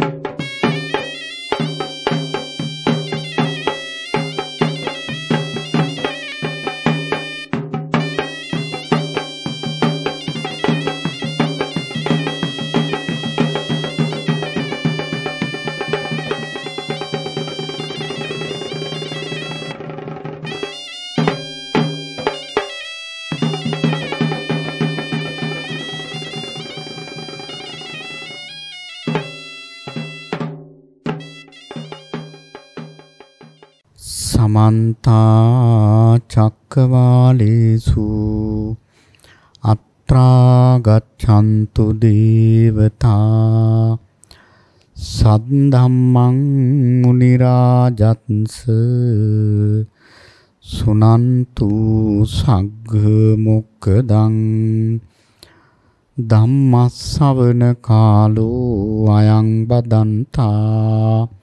you සමන්තා චක්කවාලේසු අත්‍රා ගච්ඡන්තු දේවතා සද්ධම්මං මුනි රාජත්ස සුනන්තු සග්ග මොක්කදං ධම්මස්සවන කාලෝ අයං බදන්තා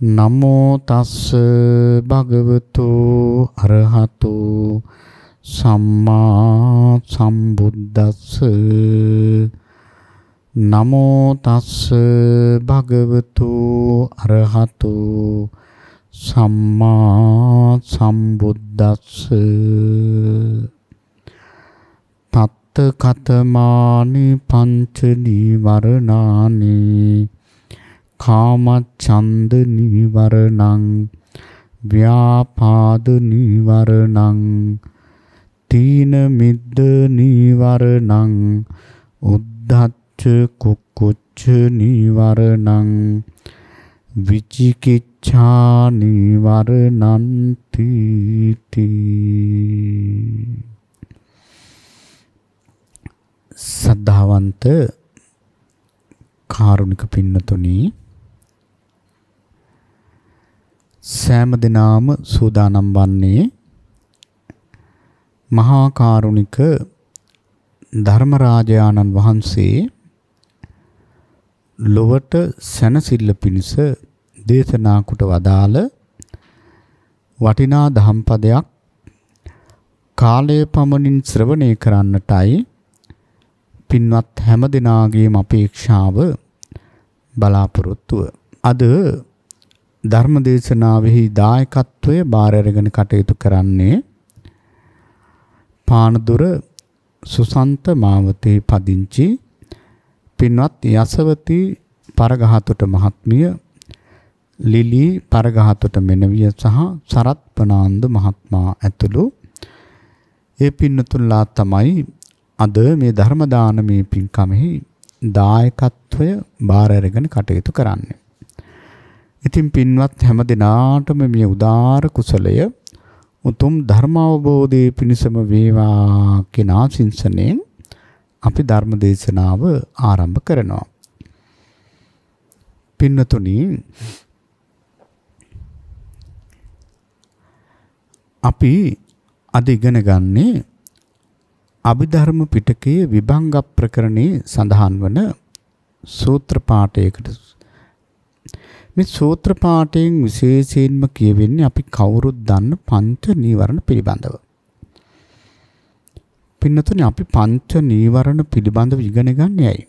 නමෝ තස්ස භගවතු අරහතු සම්මා සම්බුද්දස්ස නමෝ තස්ස භගවතු අරහතු සම්මා සම්බුද්දස්ස තත්ත කතමානි පංච නීවරණානි කාමච්ඡන්ද නිවරණං ව්‍යාපාද නිවරණං තීන මිද්ද නිවරණං උද්ධච්ච කුක්කුච්ච නිවරණං විචිකිච්ඡා නිවරණං තීති සද්ධාවන්ත කාරුණික පින්නතුණී සෑම දිනාම සූදානම් වන්නේ මහා කාරුණික ධර්මරාජානන් වහන්සේ ලොවට සැනසෙල්ල පිණිස දේශනා කොට වදාළ වටිනා ධම්පදයක් කාලයේ පමණින් ශ්‍රවණය කරන්නටයි පින්වත් හැම දිනාගේම අපේක්ෂාව බලාපොරොත්තුව අද ධර්මදේශනාවෙහි දායකත්වය බාර අරගෙන කටයුතු කරන්නේ පානදුර සුසන්ත මාවතේ පදිංචි පින්වත් යසවති පරගහතුට මහත්මිය ලිලි පරගහතුට මෙනවිය සහ සරත් පනාන්දු මහත්මයා ඇතුළු ඒ පින්නතුන්ලා තමයි අද මේ ධර්ම දානමේ පින්කමෙහි දායකත්වය බාර අරගෙන කටයුතු කරන්නේ ඉතින් පින්වත් හැම දිනාටම මේ උදාාර කුසලය උතුම් ධර්ම අවබෝධයේ පිණසම වේවා කියන ආශිංසනයෙන් අපි ධර්ම දේශනාව ආරම්භ කරනවා. පින්නතුනි අපි අද ඉගෙන ගන්නේ අභිධර්ම පිටකයේ විභංග ප්‍රකරණේ සඳහන් වන සූත්‍ර පාඨයකට මේ සූත්‍ර පාඨයෙන් විශේෂයෙන්ම කියවෙන්නේ අපි කවුරුත් දන්න පංච නීවරණ පිළිබඳව. පින්නතුනේ අපි පංච නීවරණ පිළිබඳව ඉගෙන ගන්න යයි.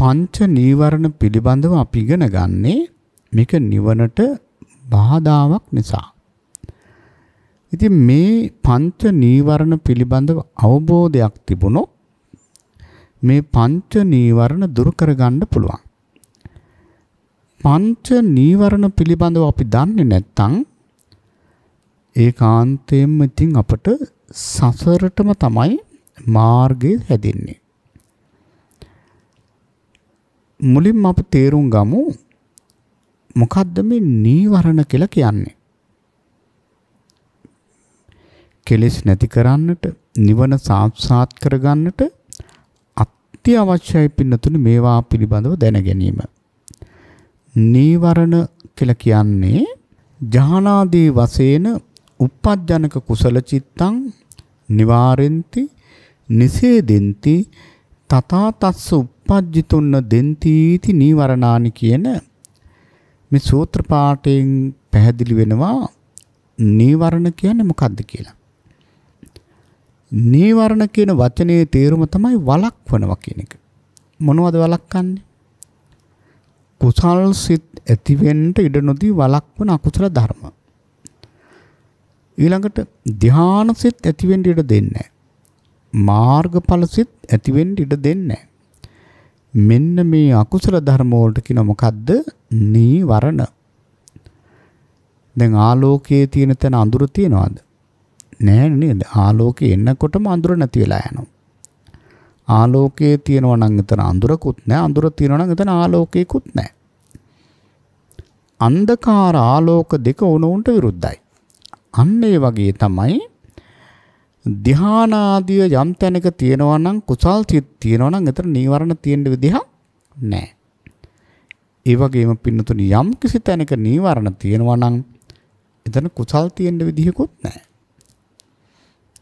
පංච නීවරණ පිළිබඳව අපි ඉගෙන ගන්නේ මේක නිවනට බාධාවක් නිසා. ඉතින් මේ පංච නීවරණ පිළිබඳව අවබෝධයක් තිබුණොත් මේ පංච නීවරණ දුරු කරගන්න පුළුවන්. පංච නීවරණ පිළිබඳව අපි දන්නේ නැත්නම් ඒකාන්තයෙන්ම ඉතින් අපට සසරටම තමයි මාර්ගය හැදෙන්නේ. මුලින්ම අපි තේරුම් ගමු මොකද්ද මේ නීවරණ කියලා කියන්නේ? කෙලෙස් නැති කරන්නට නිවන සාක්ෂාත් කරගන්නට අත්‍යවශ්‍යයි පින්නතුනි මේවා පිළිබඳව දැන ගැනීම. නීවරණ කියලා කියන්නේ ජානාදී වශයෙන් uppajjanaka කුසල චිත්තං නිවාරෙන්ති නිසේදෙන්ති තථා තස්ස uppajjituන්න දෙන්තිති නීවරණානි කියන මේ සූත්‍ර පාඨයෙන් පැහැදිලි වෙනවා නීවරණ කියන්නේ මොකක්ද කියලා. නීවරණ කියන වචනේ තේරුම තමයි වළක්වනවා කියන එක. මොනවද වළක්වන්නේ? කුසල් සිත් ඇතිවෙන්න ඉඩ නොදී වළක්වන අකුසල ධර්ම. ඊළඟට ධ්‍යාන සිත් ඇතිවෙන්න ඉඩ දෙන්නේ නැහැ. මාර්ගඵල සිත් ඇතිවෙන්න ඉඩ දෙන්නේ නැහැ. මෙන්න මේ අකුසල ධර්ම වලට කියන මොකද්ද? නීවරණ. දැන් ආලෝකයේ තියෙන තැන අඳුර තියනවාද? නෑ නේද? ආලෝකේ එන්නකොටම අඳුර නැති වෙලා යනවා. ආලෝකයේ තියෙනවා නම් එතන අඳුරකුත් නැහැ අඳුර තියෙනවා නම් එතන ආලෝකයකුත් නැහැ අන්ධකාර ආලෝක දෙක උණුන්ට විරුද්ධයි අන්න ඒ වගේ තමයි ධානාදිය යම් තැනක තියෙනවා නම් කුසල් සිත් තියෙනවා නම් එතන නීවරණ තියෙන්න විදිහක් නැහැ ඒ වගේම පින්නතුනි යම් කිසි තැනක නීවරණ තියෙනවා නම් එතන කුසල් තියෙන්න විදිහකුත් නැහැ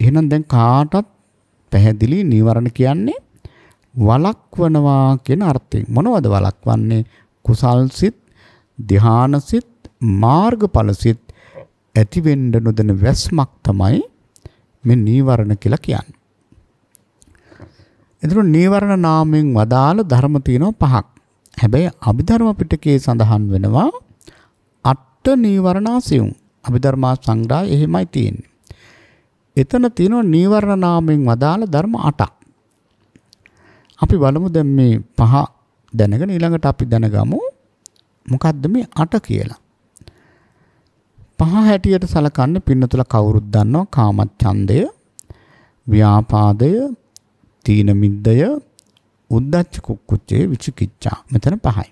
එහෙනම් දැන් කාටත් පැහැදිලි නීවරණ කියන්නේ වලක්වනවා කියන අර්ථයෙන්. මොනවද වලක්වන්නේ? කුසල්සිත, ධානසිත, මාර්ගඵලසිත ඇති වෙන්න නොදෙන වැස්මක් තමයි මේ නීවරණ කියලා කියන්නේ. එතන නීවරණ නාමයෙන් වදාළ ධර්ම තියෙනවා පහක්. හැබැයි අභිධර්ම පිටකයේ සඳහන් වෙනවා අට නීවරණාසයුම්. අභිධර්මා සංග්‍රහය එහෙමයි තියෙන්නේ. එතන තියෙනවා නීවරණ නාමයෙන් වදාළ ධර්ම 8ක්. අපි බලමු දැන් මේ පහ දැනගෙන ඊළඟට අපි දැනගමු මොකද්ද මේ 8 කියලා. පහ හැටියට සලකන්නේ පින්නතුල කවුරුත් දන්නවා කාමච්ඡන්දය, ව්‍යාපාදය, තීන මිද්දය, උද්ධච්ච කුක්කුච්චේ විචිකිච්ඡා. මෙතන පහයි.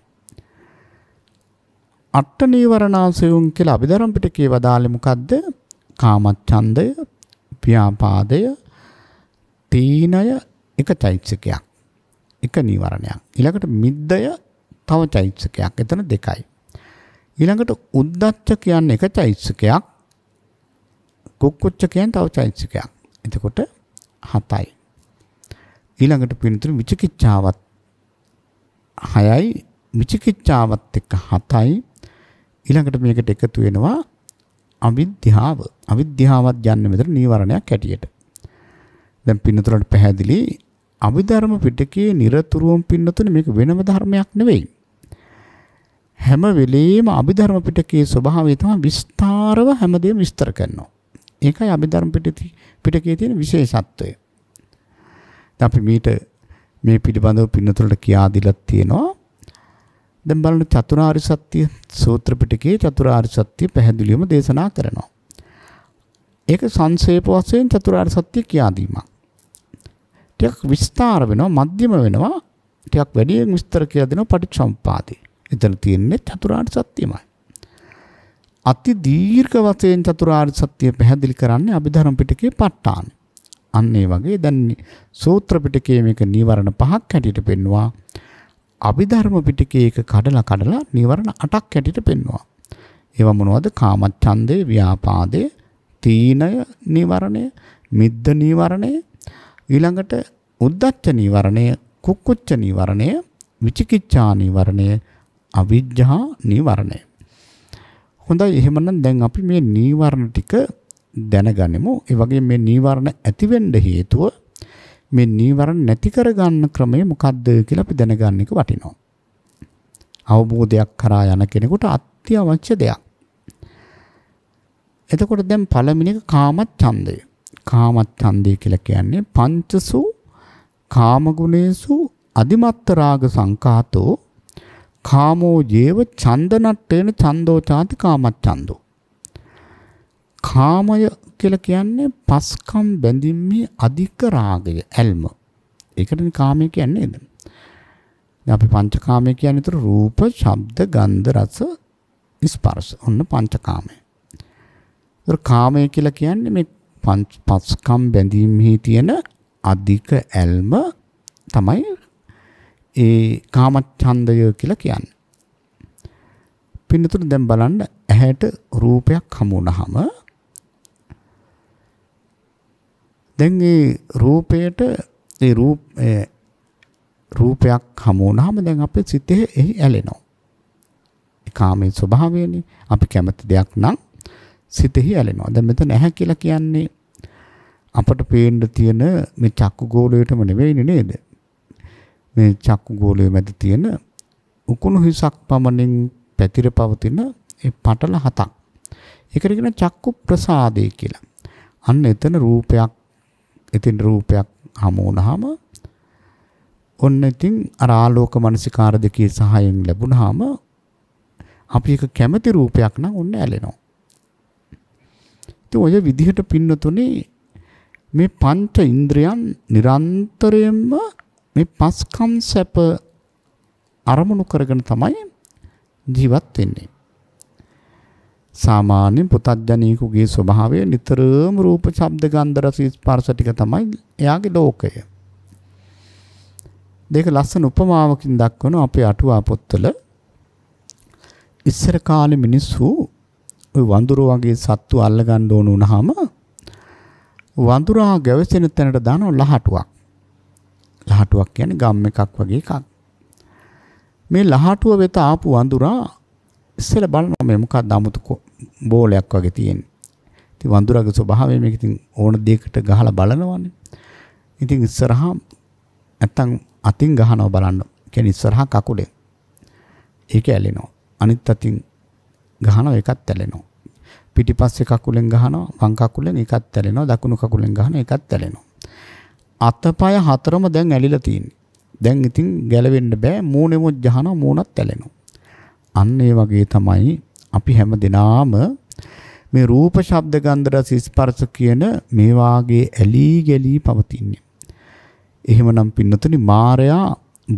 අට නීවරණාසයුන් කියලා අභිධර්ම පිටකේ වදාළේ මොකද්ද? කාමච්ඡන්දය, ව්‍යාපාදය තීනය එක චෛත්‍යකයක්. එක නීවරණයක්. ඊළඟට මිද්දය තව චෛත්‍යකයක්. එතන දෙකයි. ඊළඟට උද්දච්ච කියන්නේ එක චෛත්‍යකයක්. කුක්කුච්ච කියන්නේ තව චෛත්‍යකයක්. එතකොට හතයි. ඊළඟට පින්තුරු විචිකිච්ඡාවත් හයයි විචිකිච්ඡාවත් එක්ක හතයි ඊළඟට මේකට එකතු වෙනවා අවිද්‍යාව. අවිද්‍යාවත් යන්නේ මෙතන නීවරණයක් ඇටියට. දැන් පින්නතුලට පැහැදිලි අභිධර්ම පිටකයේ নিরතුරුවම් පින්නතුනේ මේක වෙනම ධර්මයක් නෙවෙයි. හැම වෙලෙම අභිධර්ම පිටකයේ ස්වභාවය තමයි විස්තරව හැමදේම විස්තර කරනවා. ඒකයි අභිධර්ම පිටකයේ තියෙන විශේෂත්වය. දැන් අපි මීට මේ පිළිබඳව පින්නතුලට කියා දීලා තියෙනවා. දැන් බලන්න චතුරාර්ය සත්‍ය සූත්‍ර පිටකයේ චතුරාර්ය සත්‍ය පැහැදිලිවම දේශනා කරනවා. ඒක සංක්ෂේප වශයෙන් චතුරාර්ය සත්‍ය කියා දීමක්. ටිකක් විස්තර වෙනවා, මධ්‍යම වෙනවා, ටිකක් වැඩියෙන් විස්තර කියලා දෙනවා පටිච්චසම්පාදේ. එතන තියෙන්නේ චතුරාර්ය සත්‍යමයි. අති දීර්ඝ වශයෙන් චතුරාර්ය සත්‍ය පැහැදිලි කරන්නේ අභිධර්ම පිටකයේ ප ဋ ාණ. අන්න ඒ වගේ දැන් සූත්‍ර පිටකයේ මේක නීවරණ පහක් හැටියට පෙන්වුවා. අභිධර්ම පිටකයේ එක කඩලා කඩලා නිවරණ 8ක් ඇටියට පෙන්වනවා. ඒවා මොනවද? කාමච්ඡන්දේ, ව්‍යාපාදේ, තීනය නිවරණය, මිද්ද නිවරණය, ඊළඟට උද්ධච්ච නිවරණය, කුක්කුච්ච නිවරණය, විචිකිච්ඡා නිවරණය, අවිජ්ජා නිවරණය. හොඳයි එහෙමනම් දැන් අපි මේ නීවරණ ටික දැනගනිමු. ඒ වගේ මේ නීවරණ ඇතිවෙන්න හේතුව මේ නීවරණ නැති කරගන්න ක්‍රමය මොකද්ද කියලා අපි දැනගන්න එක වටිනවා. අවබෝධයක් කරා යන කෙනෙකුට අත්‍යවශ්‍ය දෙයක්. එතකොට දැන් පළවෙනි එක කාමච්ඡන්දය. කාමච්ඡන්දය කියලා කියන්නේ පංචසු කාමගුණේසු අදිමත්ත රාග සංකාතෝ කාමෝ ජීව චන්දනට්ඨේන චන්දෝ ചാති කාමච්ඡන්දෝ කාමය කියලා කියන්නේ පස්කම් බැඳීමේ අධික රාගය ඇල්ම. ඒකටනේ කාමය කියන්නේ නේද? අපි පංචකාමය කියන්නේ උතර රූප, ශබ්ද, ගන්ධ, රස, ස්පර්ශ. ඔන්න පංචකාමය. උතර කාමය කියලා කියන්නේ මේ පස්කම් බැඳීමේ තියෙන අධික ඇල්ම තමයි ඒ කාමච්ඡන්දය කියලා කියන්නේ. පින්නතුන දැන් බලන්න ඇහැට රූපයක් හමු වුණාම දැන් ඒ රූපයට ඒ රූප රූපයක් හමු වුණාම දැන් අපේ සිතේ එහි ඇලෙනවා. ඒ කාමයේ ස්වභාවයනේ. අපි කැමති දෙයක් නම් සිතෙහි ඇලෙනවා. දැන් මෙතන ඇහැ කියලා කියන්නේ අපට පේන්න තියෙන මේ චක්කු ගෝලයටම නෙවෙයිනේ නේද? මේ චක්කු ගෝලය මැද තියෙන උකුණු හිසක් පමණින් පැතිර පවතින ඒ පටල හතක්. ඒකට කියන චක්කු ප්‍රසාදේ කියලා. අන්න එතන රූපයක් ඉතින් රූපයක් හමු වුණාම ඔන්න ඉතින් අර ආලෝක මනසිකාර දෙකේ සහායෙන් ලැබුණාම අපි එක කැමති රූපයක් නම් ඔන්න ඇලෙනවා. ඉතින් ඔය විදිහට පින්නතුනේ මේ පංච ඉන්ද්‍රයන් නිරන්තරයෙන්ම මේ පස්කම් සැප අරමුණු කරගෙන තමයි ජීවත් වෙන්නේ. සාමාන්‍යයෙන් පුතත්ජනීකුගේ ස්වභාවය නිතරම රූප, ශබ්ද, ගන්ධ, රස, ස්පර්ශ ටික තමයි එයාගේ ලෝකය. දෙක ලස්සන උපමාවකින් දක්වන අපේ අටුවා පොත්වල ඉස්සර කාලේ මිනිස්සු ওই වඳුර වගේ සත්තු අල්ලගන්න ඕන වුණාම වඳුරා ගැවසෙන තැනට දානවා ලහටුවක්. ලහටුවක් කියන්නේ ගම් එකක් වගේ එකක්. මේ ලහටුව වෙත ආපු වඳුරා ඉස්සෙල්ලා බලනවා මේ මොකක්ද 아무තු බෝලයක් වගේ තියෙන්නේ. ඉතින් වඳුරගේ ස්වභාවය මේක ඉතින් ඕන දෙයකට ගහලා බලනවානේ. ඉතින් ඉස්සරහා නැත්තම් අතින් ගහනවා බලන්න. කියන්නේ ඉස්සරහා කකුලෙන්. ඒක ඇලෙනවා. අනිත් අතින් ගහනවා ඒකත් ඇලෙනවා. පිටිපස්සේ කකුලෙන් ගහනවා වම් කකුලෙන් ඒකත් ඇලෙනවා දකුණු කකුලෙන් ගහනවා ඒකත් ඇලෙනවා. අතපය හතරම දැන් ඇලිලා තියෙන්නේ. දැන් ඉතින් ගැලවෙන්න බෑ මූණෙමුත් ගහනවා මූණත් ඇලෙනවා. අන්න ඒ වගේ තමයි අපි හැම දිනාම මේ රූප ශබ්ද ගන්ධ රස ස්පර්ශ කියන මේ වාගේ ඇලී ගලී පවතින්නේ. එහෙමනම් පින්නතුනි මාරයා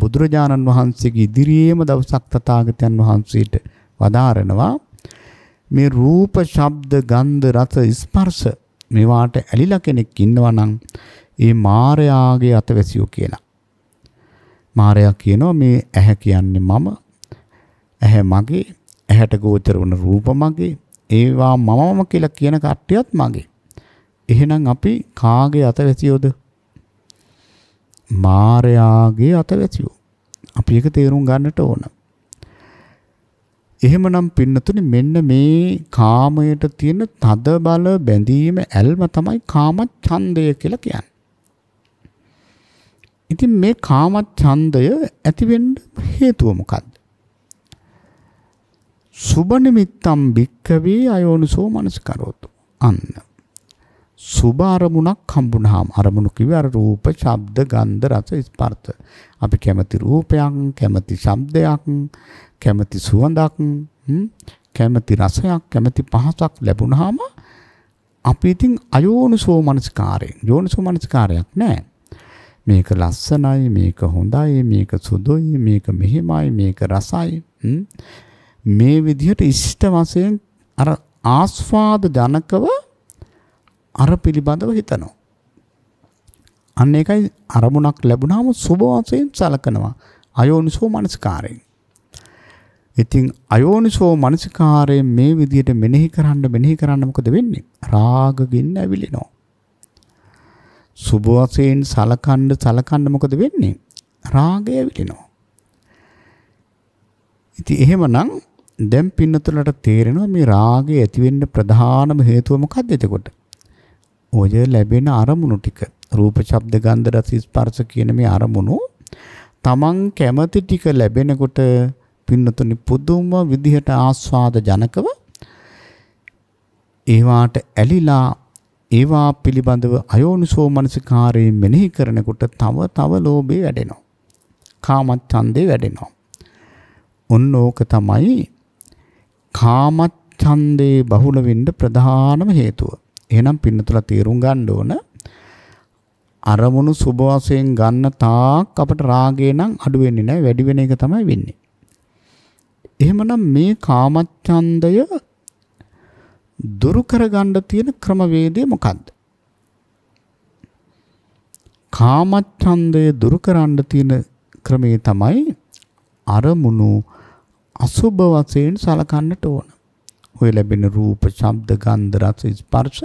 බුදුරජාණන් වහන්සේගේ ඉදිරියේම දවසක් තථාගතයන් වහන්සේට වදාරනවා මේ රූප ශබ්ද ගන්ධ රස ස්පර්ශ මේවාට ඇලිලා කෙනෙක් ඉන්නවා නම් ඒ මාරයාගේ අතවැසියෝ කියලා. මාරයා කියනවා මේ ඇහැ කියන්නේ මම ඇහැ මගේ, ඇහැට ගෝචර වන රූප මගේ, ඒවා මමම කියලා කියන කට්ටියත් මගේ. එහෙනම් අපි කාගේ අතවැසියෝද? මායාගේ අතවැසියෝ. අපි ඒක තේරුම් ගන්නට ඕන. එහෙමනම් පින්නතුනි මෙන්න මේ කාමයට තියෙන තද බල බැඳීම ඇල්ම තමයි කාම ඡන්දය කියලා කියන්නේ. ඉතින් මේ කාම ඡන්දය ඇති වෙන්න හේතුව මොකක්ද? සුබ නිමිත්තම් භික්කවේ අයෝනිසෝ මනසකරෝතු. අන්න. සුබ අරමුණක් හම්බුනහම අරමුණු කිව්වේ අර රූප, ශබ්ද, ගන්ධ, රස, ස්පර්ශ. අපි කැමති රූපයක්, කැමති ශබ්දයක්, කැමති සුවඳක්, කැමති රසයක්, කැමති පහසක් ලැබුණාම අපි ඉතින් අයෝනිසෝ මනසකාරයෙන් යෝනිසෝ මනසකාරයක් නැහැ. මේක ලස්සනයි, මේක හොඳයි, මේක සුදුයි, මේක මෙහෙමයි, මේක රසයි. මේ විදිහට ඉෂ්ට වශයෙන් අර ආස්වාද ජනකව අර පිළිබඳව හිතනවා. අන්න ඒකයි අරමුණක් ලැබුණාම සුබ වශයෙන් සලකනවා අයෝනිසෝ මනසිකාරයෙන්. ඉතින් අයෝනිසෝ මනසිකාරයෙන් මේ විදිහට මෙනෙහි කරන්න මෙනෙහි කරන්න මොකද වෙන්නේ? රාගගින්න ඇවිලිනවා. සුබ වශයෙන් සලකන්න සලකන්න මොකද වෙන්නේ? රාගය ඇවිලිනවා. ඉතින් එහෙමනම් දැන් පින්නතුලට තේරෙනවා මේ රාගය ඇති වෙන්න ප්‍රධානම හේතුව මොකක්ද එතකොට? ඔය ලැබෙන අරමුණු ටික රූප, ශබ්ද, ගන්ධ, රස, ස්පර්ශ කියන මේ අරමුණු තමන් කැමති ටික ලැබෙනකොට පින්නතුනි පුදුම විදිහට ආස්වාද ජනකව ඒවාට ඇලිලා ඒවා පිළිබඳව අයෝනිසෝ මනසිකාරයෙන් මෙනෙහි කරනකොට තව තව ලෝභය වැඩෙනවා. කාමච්ඡන්දේ වැඩෙනවා. ඔන්න ඕක තමයි කාමච්ඡන්දේ බහුල වෙන්න ප්‍රධානම හේතුව. එහෙනම් පින්නතුලා තේරුම් ගන්න ඕන අරමුණු සුභ වශයෙන් ගන්න තාක් අපට රාගේ නම් අඩු වෙන්නේ නැහැ වැඩි වෙන එක තමයි වෙන්නේ. එහෙමනම් මේ කාමච්ඡන්දය දුරු කරගන්න තියෙන ක්‍රමවේදය මොකද්ද? කාමච්ඡන්දය දුරු කරන්න තියෙන ක්‍රමේ තමයි අරමුණු අසුබ වශයෙන් සලකන්නට ඕන. ඔය ලැබෙන රූප, ශබ්ද, ගන්ධ, රස, ස්පර්ශ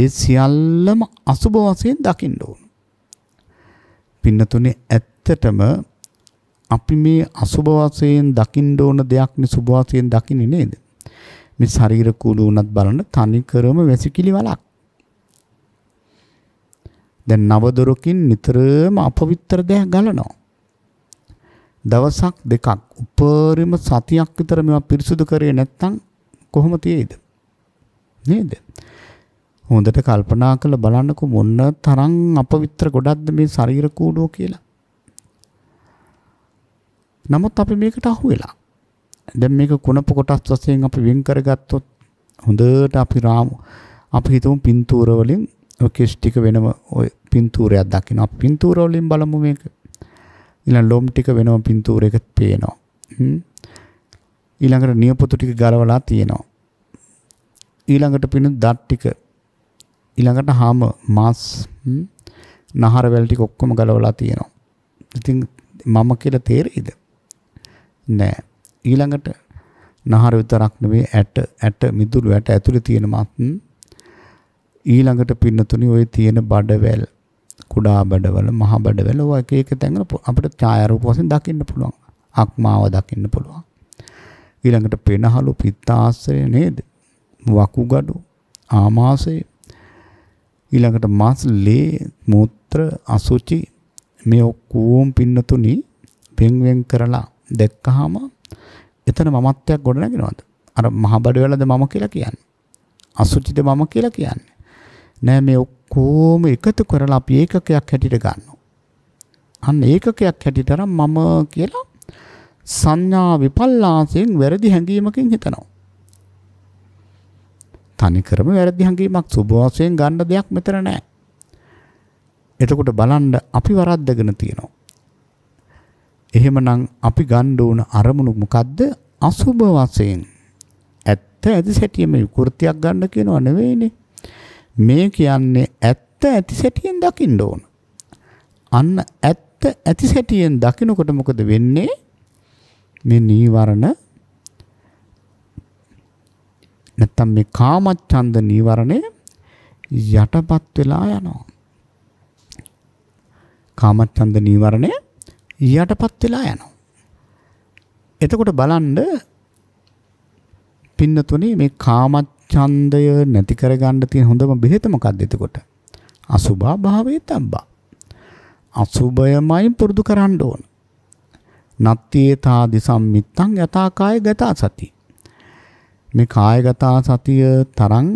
ඒ සියල්ලම අසුබ වශයෙන් දකින්න ඕන. පින්නතුනේ ඇත්තටම අපි මේ අසුබ වශයෙන් දකින්න ඕන දෙයක් නේ සුබ වශයෙන් දකින්නේ නේද? මේ ශරීර කුළු උනත් බලන තනි කරම වැසිකිලි වලක්. දැන් නවදොරකින් නිතරම අපවිත්‍ර දෙයක් ගලනවා. දවසක් දෙකක් උපරිම සතියක් විතර මේවා පිරිසුදු කරේ නැත්නම් කොහොම තියේද? නේද? හොඳට කල්පනා කරලා බලන්නකො මොන තරම් අපවිත්‍ර ගොඩක්ද මේ ශරීර කූඩෝ කියලා. නමුත් අපි මේකට අහු වෙලා. දැන් මේක කුණප කොටස් වශයෙන් අපි වෙන් කරගත්තොත් හොඳට අපි රාමු අපි හිතමු පින්තූර වලින් ඔකෙස් ටික වෙනම ඔය පින්තූරයක් දකින්න. අපි පින්තූර වලින් බලමු මේක. ඊළඟ ලොම් ටික වෙනම පින්තූරයක පේනවා. ඊළඟට නියපොතු ටික ගලවලා තියෙනවා. ඊළඟට පින දත් ටික ඊළඟට හාම මාස් නහර වැල් ටික ඔක්කොම ගලවලා තියෙනවා. ඉතින් මම කියලා තේරෙයිද? නෑ. ඊළඟට නහර විතරක් නෙවෙයි ඇට ඇට මිදුළු ඇට ඇතුලේ තියෙනමත් ඊළඟට පින්නතුනි ওই තියෙන බඩවැල් කුඩා බඩවල මහ බඩවල ඔය එක එක තැන්වල අපිට ඡායාරූප වශයෙන් දකින්න පුළුවන්. අක්මාව දකින්න පුළුවන්. ඊළඟට පෙනහළු පිත්තාශ්‍රය නේද? වකුගඩු ආමාශය ඊළඟට මාස් ලේ මුත්‍ර අසුචි මේ ඔක්කෝම් පින්නතුනි වෙන්වෙන් කරලා දැක්කහම එතන මමත්වයක් ගොඩ නැගෙනවද? අර මහ බඩවලද මම කියලා කියන්නේ. අසුචිද මම කියලා කියන්නේ. නෑ මේ ඔක්කෝම එකතු කරලා අපි ඒකකයක් හැටියට ගන්නවා. අන්න ඒකකයක් හැටියට මම කියලා සංඥා විපල්ලාසයෙන් වැරදි හැඟීමකින් හිතනවා. තනිකරම වැරදි හැඟීමක් සුබ වශයෙන් ගන්න දෙයක් මෙතන නැහැ. එතකොට බලන්න අපි වරද්දගෙන තියෙනවා. එහෙමනම් අපි ගන්න ඕන අරමුණු මොකද්ද? අසුබ වශයෙන් ඇත්ත ඇදි සැටියෙම විකෘතියක් ගන්න කියනව නෙවෙයිනේ. මේ කියන්නේ ඇත්ත ඇති සැටියෙන් දකින්න ඕන. අන්න ඇත්ත ඇති සැටියෙන් දකිනකොට මොකද වෙන්නේ? මේ නීවරණ නැත්තම් මේ කාමච්ඡන්ද නීවරණය යටපත් වෙලා යනවා. කාමච්ඡන්ද නීවරණය යටපත් වෙලා යනවා. එතකොට බලන්න පින්නතුනේ මේ කාමච්ඡන්ද ඡන්දය නැති කරගන්න තියෙන හොඳම බෙහෙත මොකක්ද එතකොට? අසුභා භාවයේ තබ්බා. අසුභයමයි පුරුදු කරන්න ඕන. නත්තියේ තාදි සම්මිත්තං යථාකාය ගත සති. මේ කායගත සතිය තරම්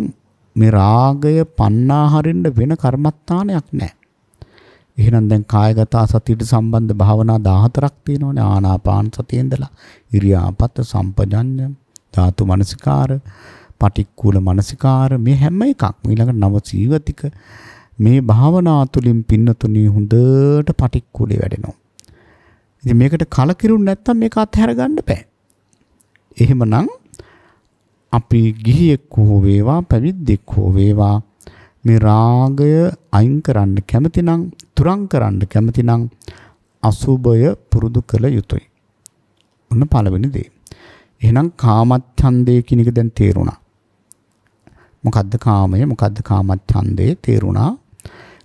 මේ රාගය පන්නා හරින්න වෙන කර්මත්තානයක් නැහැ. එහෙනම් දැන් කායගත සතියට සම්බන්ධ භාවනා 14ක් තියෙනවානේ ආනාපාන සතියෙන්දලා ඉරියාපත සම්පජඤ්ඤ ධාතු මනසිකාර පටික්කුල මනසිකාර මේ හැම එකක්ම ඊළඟ නව සීවතික මේ භාවනා තුළින් පින්නතුණි හොඳට පටික්කුලේ වැඩෙනවා. ඉතින් මේකට කලකිරුන් නැත්තම් මේක අත්හැර ගන්න බෑ. එහෙමනම් අපි ගිහියෙක් හෝ වේවා පැවිද්දෙක් හෝ වේවා මේ රාගය අයින් කරන්න කැමතිනම් තුරන් කරන්න කැමතිනම් අසුබය පුරුදු කළ යුතුය. ඔන්න පළවෙනි දේ. එහෙනම් කාමච්ඡන්දය කියන එක දැන් තේරුණා. මොකද්ද කාමය මොකද්ද කාමච්ඡන්දේ තේරුණා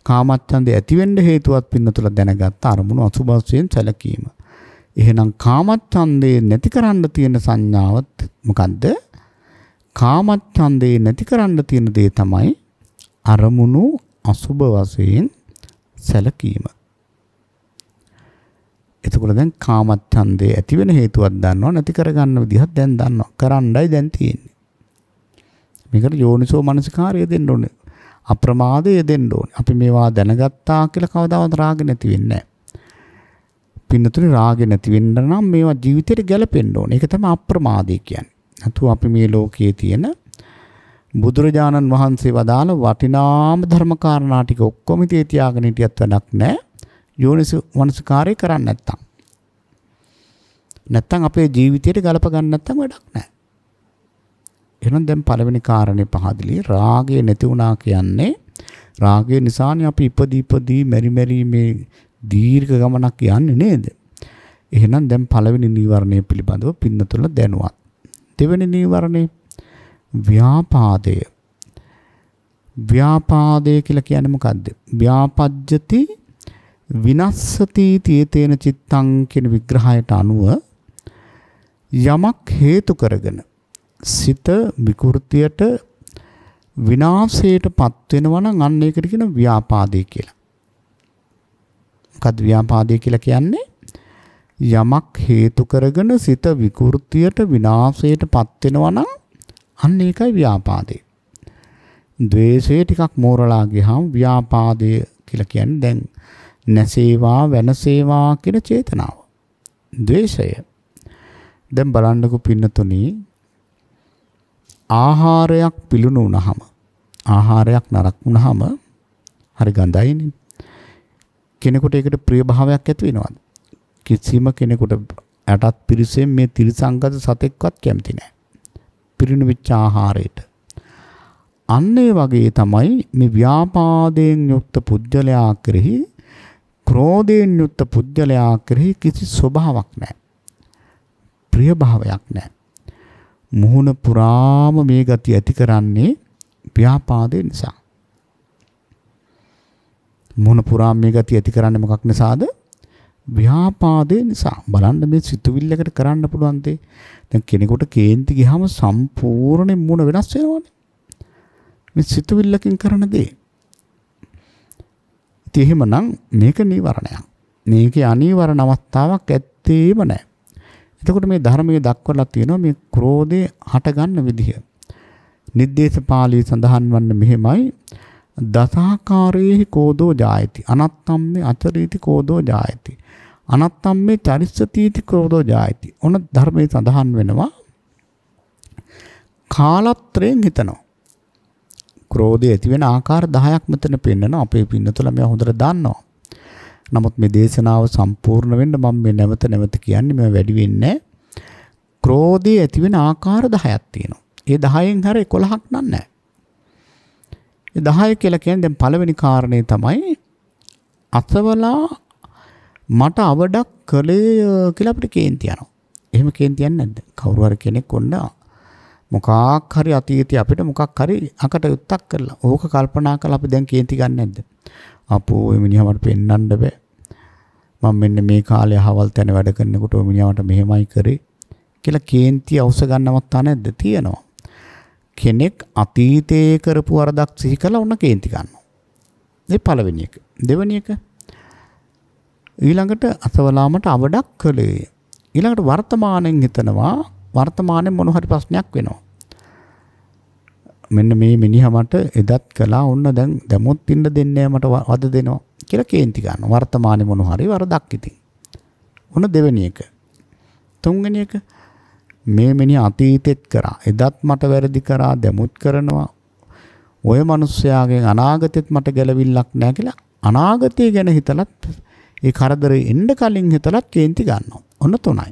කාමච්ඡන්දේ ඇති වෙන්න හේතුවත් පින්නතුල දැනගත්ත අරමුණු අසුභස්යෙන් සැලකීම එහෙනම් කාමච්ඡන්දේ නැති කරන්න තියෙන සංඥාවත් මොකද්ද කාමච්ඡන්දේ නැති කරන්න තියෙන දේ තමයි අරමුණු අසුභ වශයෙන් සැලකීම. එතකොට දැන් කාමච්ඡන්දේ ඇති වෙන හේතුවක් දන්නවා නැති කරගන්න විදිහක් දැන් දන්නවා. කරන්නයි දැන් තියෙන්නේ. මේකට යෝනිසෝ මනසිකාරය දෙන්න ඕනේ. අප්‍රමාදය දෙන්න ඕනේ. අපි මේවා දැනගත්තා කියලා කවදාවත් රාග නැති වෙන්නේ නැහැ. පින්නතුනේ රාග නැති වෙන්න නම් මේවා ජීවිතේට ගැලපෙන්න ඕනේ. ඒක තමයි අප්‍රමාදය කියන්නේ. නැතු අපි මේ ලෝකයේ තියෙන බුදුරජාණන් වහන්සේ වදාළ වටිනාම ධර්මකාරණා ටික ඔක්කොම ඉතේ තියාගෙන හිටියත් වැඩක් නැහැ. යෝනිසෝ මනසිකාරය කරන්නේ නැත්තම්. නැත්තම් අපේ ජීවිතයට ගලප ගන්න නැත්තම් වැඩක් නැහැ. එහෙනම් දැන් පළවෙනි කාරණේ පහදලි රාගය නැති වුණා කියන්නේ රාගය නිසානේ අපි ඉපදී ඉපදී මෙරි මෙරි මේ දීර්ඝ ගමනක් යන්නේ නේද? එහෙනම් දැන් පළවෙනි නීවරණය පිළිබඳව පින්නතුල දැනුවත්. දෙවෙනි නීවරණේ ව්‍යාපාදය. ව්‍යාපාදය කියලා කියන්නේ මොකද්ද? ව්‍යාපජ්ජති විනස්සති තේතේන චිත්තං කියන විග්‍රහයට අනුව යමක් හේතු කරගෙන සිත විකෘතියට විනාශයටපත් වෙනවා නම් අන්න ඒකට කියන ව්‍යාපාදේ කියලා. මොකද්ද ව්‍යාපාදේ කියලා කියන්නේ? යමක් හේතු කරගෙන සිත විකෘතියට විනාශයටපත් වෙනවා නම් අන්න ඒකයි ව්‍යාපාදේ. ද්වේෂය ටිකක් මෝරලා ගියාම ව්‍යාපාදය කියලා කියන්නේ දැන් නැසේවා වෙනසේවා කියන චේතනාව. ද්වේෂය. දැන් බලන්නකෝ පින්නතුණී ආහාරයක් පිළුණු වුණාම ආහාරයක් නරක් වුණාම හරි ගඳයිනේ. කෙනෙකුට ඒකට ප්‍රියභාවයක් ඇති වෙනවද? කිසිම කෙනෙකුට ඇටත් පිරිසෙන් මේ තිරිසංගත සතෙක්වත් කැමති නැහැ. පිරිණු වෙච්ච ආහාරයට. අන්න ඒ වගේ තමයි මේ ව්‍යාපාදයෙන් යුක්ත පුජ්‍යලයා කෙරෙහි ක්‍රෝධයෙන් යුක්ත පුජ්‍යලයා කෙරෙහි කිසි ස්වභාවයක් නැහැ. ප්‍රියභාවයක් නැහැ. මුහුණ පුරාම මේ ගති ඇති කරන්නේ ව්‍යාපාදේ නිසා. මුහුණ පුරාම මේ ගති ඇති කරන්නේ මොකක් නිසාද? ව්‍යාපාදේ නිසා. බලන්න මේ සිතුවිල්ලකට කරන්න පුළුවන් දේ. දැන් කෙනෙකුට කේන්ති ගියාම සම්පූර්ණයෙන් මුණ වෙනස් වෙනවනේ. මේ සිතුවිල්ලකින් කරන දේ. ඉතින් එහෙමනම් මේක නීවරණයක්. මේකේ අනීවරණ අවස්ථාවක් ඇත්තේම නැහැ. එතකොට මේ ධර්මයේ දක්වලා තියෙනවා මේ ක්‍රෝධේ හටගන්න විදිහ. නිද්දේශපාලී සඳහන් වන්නේ මෙහෙමයි දසාකාරයේහි කෝදෝ ජායති අනත්තම්මේ අචරීති කෝදෝ ජායති අනත්තම්මේ චරිස්සතිති කෝදෝ ජායති ඔන ධර්මයේ සඳහන් වෙනවා කාලත්‍රයෙන් හිතනවා ක්‍රෝධය ඇති වෙන ආකාර 10ක් මෙතන පෙන්නනවා අපේ පින්නතුල මෙයා හොඳට දන්නවා නමුත් මේ දේශනාව සම්පූර්ණ වෙන්න මම මේ නැවත නැවත කියන්නේ මම වැඩි වෙන්නේ ක්‍රෝධය ඇති වෙන ආකාර 10ක් තියෙනවා. ඒ 10න් හැර 11ක් නන්නේ. ඒ 10 කියලා කියන්නේ දැන් පළවෙනි කාරණේ තමයි අසවලා මට අවඩක් කළේ කියලා අපිට කේන්ති යනවා. එහෙම කේන්ති යන්නේ නැද්ද? කවුරු හරි කෙනෙක් ඔන්න මොකක් හරි අතීතේ අපිට මොකක් හරි අකටයුත්තක් කරලා ඕක කල්පනා කරලා අපි දැන් කේන්ති ගන්න නැද්ද? අපෝ ඔය මිනිහා මට පෙන්වන්න බෑ. මම මෙන්න මේ කාලේ හවල් තැන වැඩ කරනකොට ඔය මිනිහා මට මෙහෙමයි කරේ කියලා කේන්ති අවශ්‍ය ගන්නවත් තා නැද්ද? තියෙනවා. කෙනෙක් අතීතයේ කරපු වරදක් සිහි කරලා ඔන්න කේන්ති ගන්නවා. මේ පළවෙනි එක. දෙවෙනි එක ඊළඟට අසවලාමට අවඩක් කළේ. ඊළඟට වර්තමාණයෙන් හිතනවා වර්තමානයේ මොන හරි ප්‍රශ්නයක් වෙනවා. මෙන්න මේ මිනිහා මට එදත් කළා ඔන්න දැන් දැමුත් ඉන්න දෙන්නේ මට වද දෙනවා කියලා කේන්ති ගන්නවා. වර්තමානයේ මොන හරි වරදක් ඉතින්. ඔන්න දෙවෙනි එක. තුන්වෙනි එක මේ මිනිහා අතීතෙත් කරා. එදත් මට වැරදි කරා දැමුත් කරනවා. ඔය මිනිස්යාගෙන් අනාගතෙත් මට ගැලවිල්ලක් නැහැ කියලා අනාගතය ගැන හිතලත් ඒ කරදරේ එන්න කලින් හිතලත් කේන්ති ගන්නවා. ඔන්න තුනයි.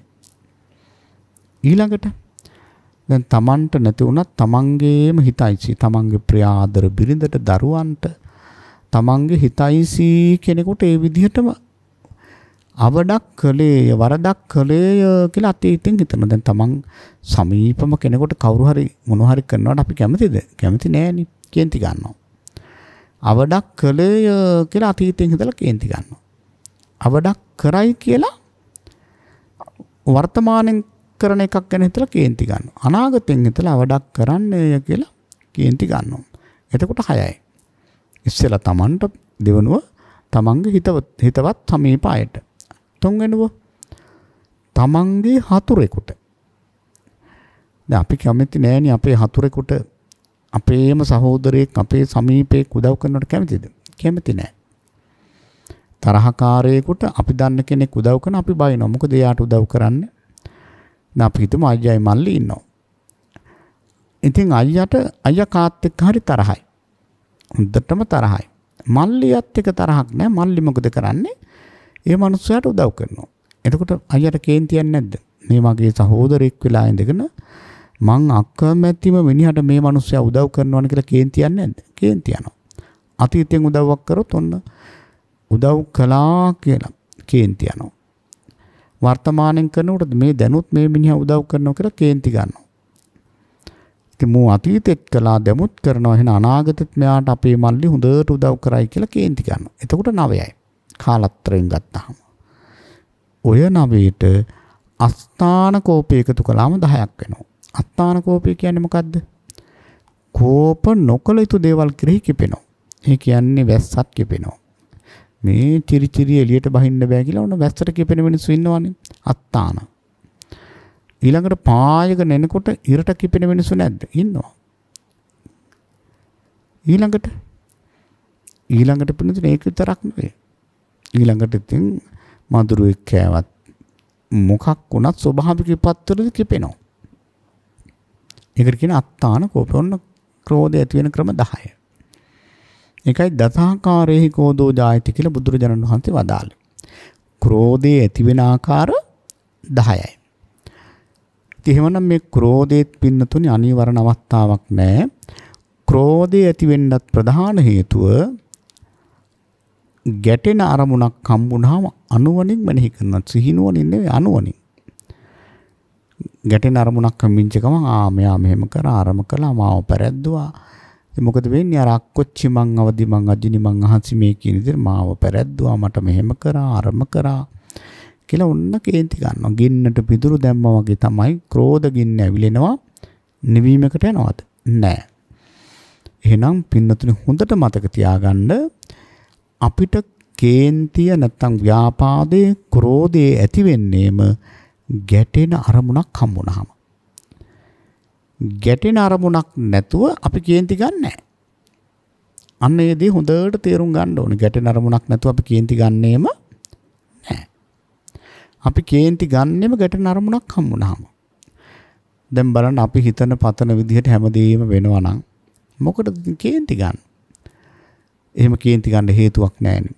ඊළඟට දැන් Tamanට නැති වුණත් Tamanගේම හිතයිසි Tamanගේ ප්‍රියාදර බිරිඳට දරුවන්ට Tamanගේ හිතයිසි කෙනෙකුට ඒ විදිහටම අවඩක් කළේය වරදක් කළේය කියලා අතීතෙන් හිතන දැන් තමන් සමීපම කෙනෙකුට කවුරු හරි මොන හරි කරනවට අපි කැමතිද කැමති නෑනේ කේන්ති ගන්නවා අවඩක් කළේය කියලා අතීතෙන් හිතලා කේන්ති ගන්නවා අවඩක් කරයි කියලා වර්තමානෙන් කරන එකක් ගැන හිතලා කේන්ති ගන්නවා. අනාගතෙන් හිතලා වැඩක් කරන්නය කියලා කේන්ති ගන්නවා. එතකොට 6යි. ඉස්සෙල්ලා Tamanට දෙවනුව Tamanගේ හිතවත් හිතවත් සමීප අයට. තුන්වෙනුව Tamanගේ හතුරෙකුට. දැන් අපි කැමති නෑනේ අපේ හතුරෙකුට අපේම සහෝදරයෙක් අපේ සමීපයේ උදව් කරනවට කැමතිද? කැමති නෑ. තරහකාරයෙකුට අපි දන්න කෙනෙක් උදව් කරන අපි බයිනවා. මොකද එයාට උදව් කරන්නේ දැන් අපි හිතමු අයියයි මල්ලි ඉන්නවා. ඉතින් අයියට අයියා කාත් එක්ක හරි තරහයි. හොඳටම තරහයි. මල්ලියත් එක තරහක් නෑ. මල්ලි මොකද කරන්නේ? ඒ මනුස්සයාට උදව් කරනවා. එතකොට අයියට කේන්තියක් නැද්ද? මේ මගේ සහෝදරෙක් වෙලා ඉඳගෙන මං අකමැතිම මිනිහට මේ මනුස්සයා උදව් කරනවන කියලා කේන්තියක් නැද්ද? කේන්තියනවා. අතීතයෙන් උදව්වක් කරොත් ඔන්න උදව් කළා කියලා කේන්තියනවා. වර්තමානයෙන් කරනකොට මේ දැනුත් මේ මිනිහා උදව් කරනවා කියලා කේන්ති ගන්නවා. ඉතින් මූ අතීතෙත් කළා දැමුත් කරනවා එහෙනම් අනාගතෙත් මෙයාට අපේ මල්ලි හොඳට උදව් කරයි කියලා කේන්ති ගන්නවා. එතකොට නවයයි. කාලත්‍රයෙන් ගත්තාම. ඔය නවයට අස්ථාන කෝපය එකතු කළාම 10ක් වෙනවා. අස්ථාන කෝපය කියන්නේ මොකද්ද? කෝප නොකළ යුතු දේවල් කෙරෙහි කිපෙනවා. ඒ කියන්නේ වැස්සත් කිපෙනවා. මේ චිරිචිරි එළියට බහින්න බෑ කියලා ඔන්න වැස්සට කිපෙන මිනිස්සු ඉන්නවනේ. අත්තාන. ඊළඟට පායක නැනකොට ඉරට කිපෙන මිනිස්සු නැද්ද? ඉන්නවා. ඊළඟට ඊළඟට පින්නතුනේ ඒක විතරක් නෙවෙයි. ඊළඟට ඉතින් මధుරෙක් කෑවත් මොකක් වුණත් ස්වභාවික විපත්වලදී කිපෙනවා. ඒකට කියන අත්තාන කෝපය ඔන්න ක්‍රෝධය ඇති වෙන ක්‍රම 10. ඒකයි දසාකාරයේහි කෝදෝ ජායති කියලා බුදුරජාණන් වහන්සේ වදාළේ. ක්‍රෝධයේ ඇතිවෙන ආකාර 10යි. ඉතින් එහෙමනම් මේ ක්‍රෝධෙත් පින්නතුනේ අනිවරණ අවස්ථාවක් නැහැ. ක්‍රෝධය ඇති වෙන්නත් ප්‍රධාන හේතුව ගැටෙන අරමුණක් හම්බුනහම අනුවණින් මෙනෙහි කරනවා. සිහිනුවණින් නෙවෙයි අනුවණින්. ගැටෙන අරමුණක් හම්බෙච්ච ගමන් ආ මෙයා මෙහෙම කරා අරම කළා මාව පෙරද්දුවා මොකද වෙන්නේ අර අක්කොච්චි මං අවදි මං අජිනි මං අහසි මේ කියන විදිහට මාව පැරද්දුවා මට මෙහෙම කරා අරම කරා කියලා ඔන්න කේන්ති ගන්නවා. ගින්නට පිදුරු දැම්මා වගේ තමයි ක්‍රෝධ ගින්න ඇවිලෙනවා. නිවීමකට යනවද? නෑ. එහෙනම් පින්නතුනි හොඳට මතක තියාගන්න අපිට කේන්තිය නැත්තම් ව්‍යාපාදයේ ක්‍රෝධයේ ඇති වෙන්නේම ගැටෙන අරමුණක් හම්බුනහම. ගැටෙන අරමුණක් නැතුව අපි කේන්ති ගන්නෑ. අන්න ඒ දේ හොඳට තේරුම් ගන්න ඕනේ. ගැටෙන අරමුණක් නැතුව අපි කේන්ති ගන්නෙම නෑ. අපි කේන්ති ගන්නෙම ගැටෙන අරමුණක් හම්බුනහම. දැන් බලන්න අපි හිතන පතන විදිහට හැමදේම වෙනවා නම් මොකටද කේන්ති ගන්න? එහෙම කේන්ති ගන්න හේතුවක් නැහැනේ.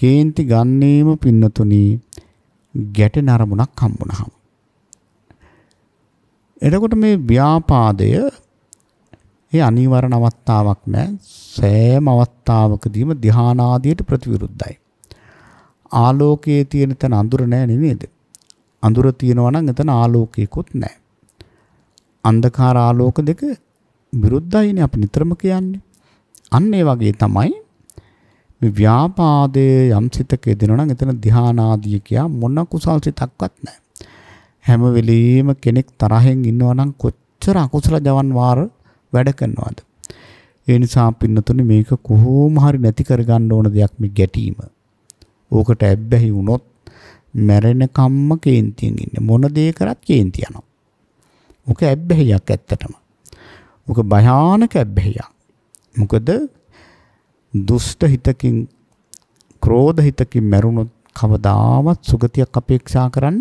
කේන්ති ගන්නේම පින්නතුණී ගැටෙන අරමුණක් හම්බුනහම එතකොට මේ ව්‍යාපාදය ඒ අනිවාර්ය අවස්ථාවක් නෑ සෑම අවස්ථාවකදීම ධානාදියට ප්‍රතිවිරුද්ධයි. ආලෝකයේ තියෙන තැන අඳුර නෑ නේද? අඳුර තියෙනවා නම් එතන ආලෝකයකුත් නෑ. අන්ධකාර ආලෝක දෙක විරුද්ධයිනේ අපි නිතරම කියන්නේ. අන්න ඒ වගේ තමයි මේ ව්‍යාපාදයේ යම් සිතක යෙදෙනවා නම් එතන ධානාදී කියා මොන කුසල් සිතක්වත් නෑ. හැම වෙලෙම කෙනෙක් තරහෙන් ඉන්නවා නම් කොච්චර අකුසල ජවන් වාර වැඩ කරනවද? ඒ නිසා පින්නතුනි මේක කොහොම හරි නැති කරගන්න ඕන දෙයක් මේ ගැටීම. ඕකට ඇබ්බැහි වුණොත් මැරෙන කම්ම කේන්තියෙන් ඉන්නේ. මොන දේ කරත් කේන්ති යනවා. ඕක ඇබ්බැහියක් ඇත්තටම. ඕක භයානක ඇබ්බැහියක්. මොකද දුෂ්ට හිතකින් ක්‍රෝධ හිතකින් මැරුණොත් කවදාවත් සුගතියක් අපේක්ෂා කරන්න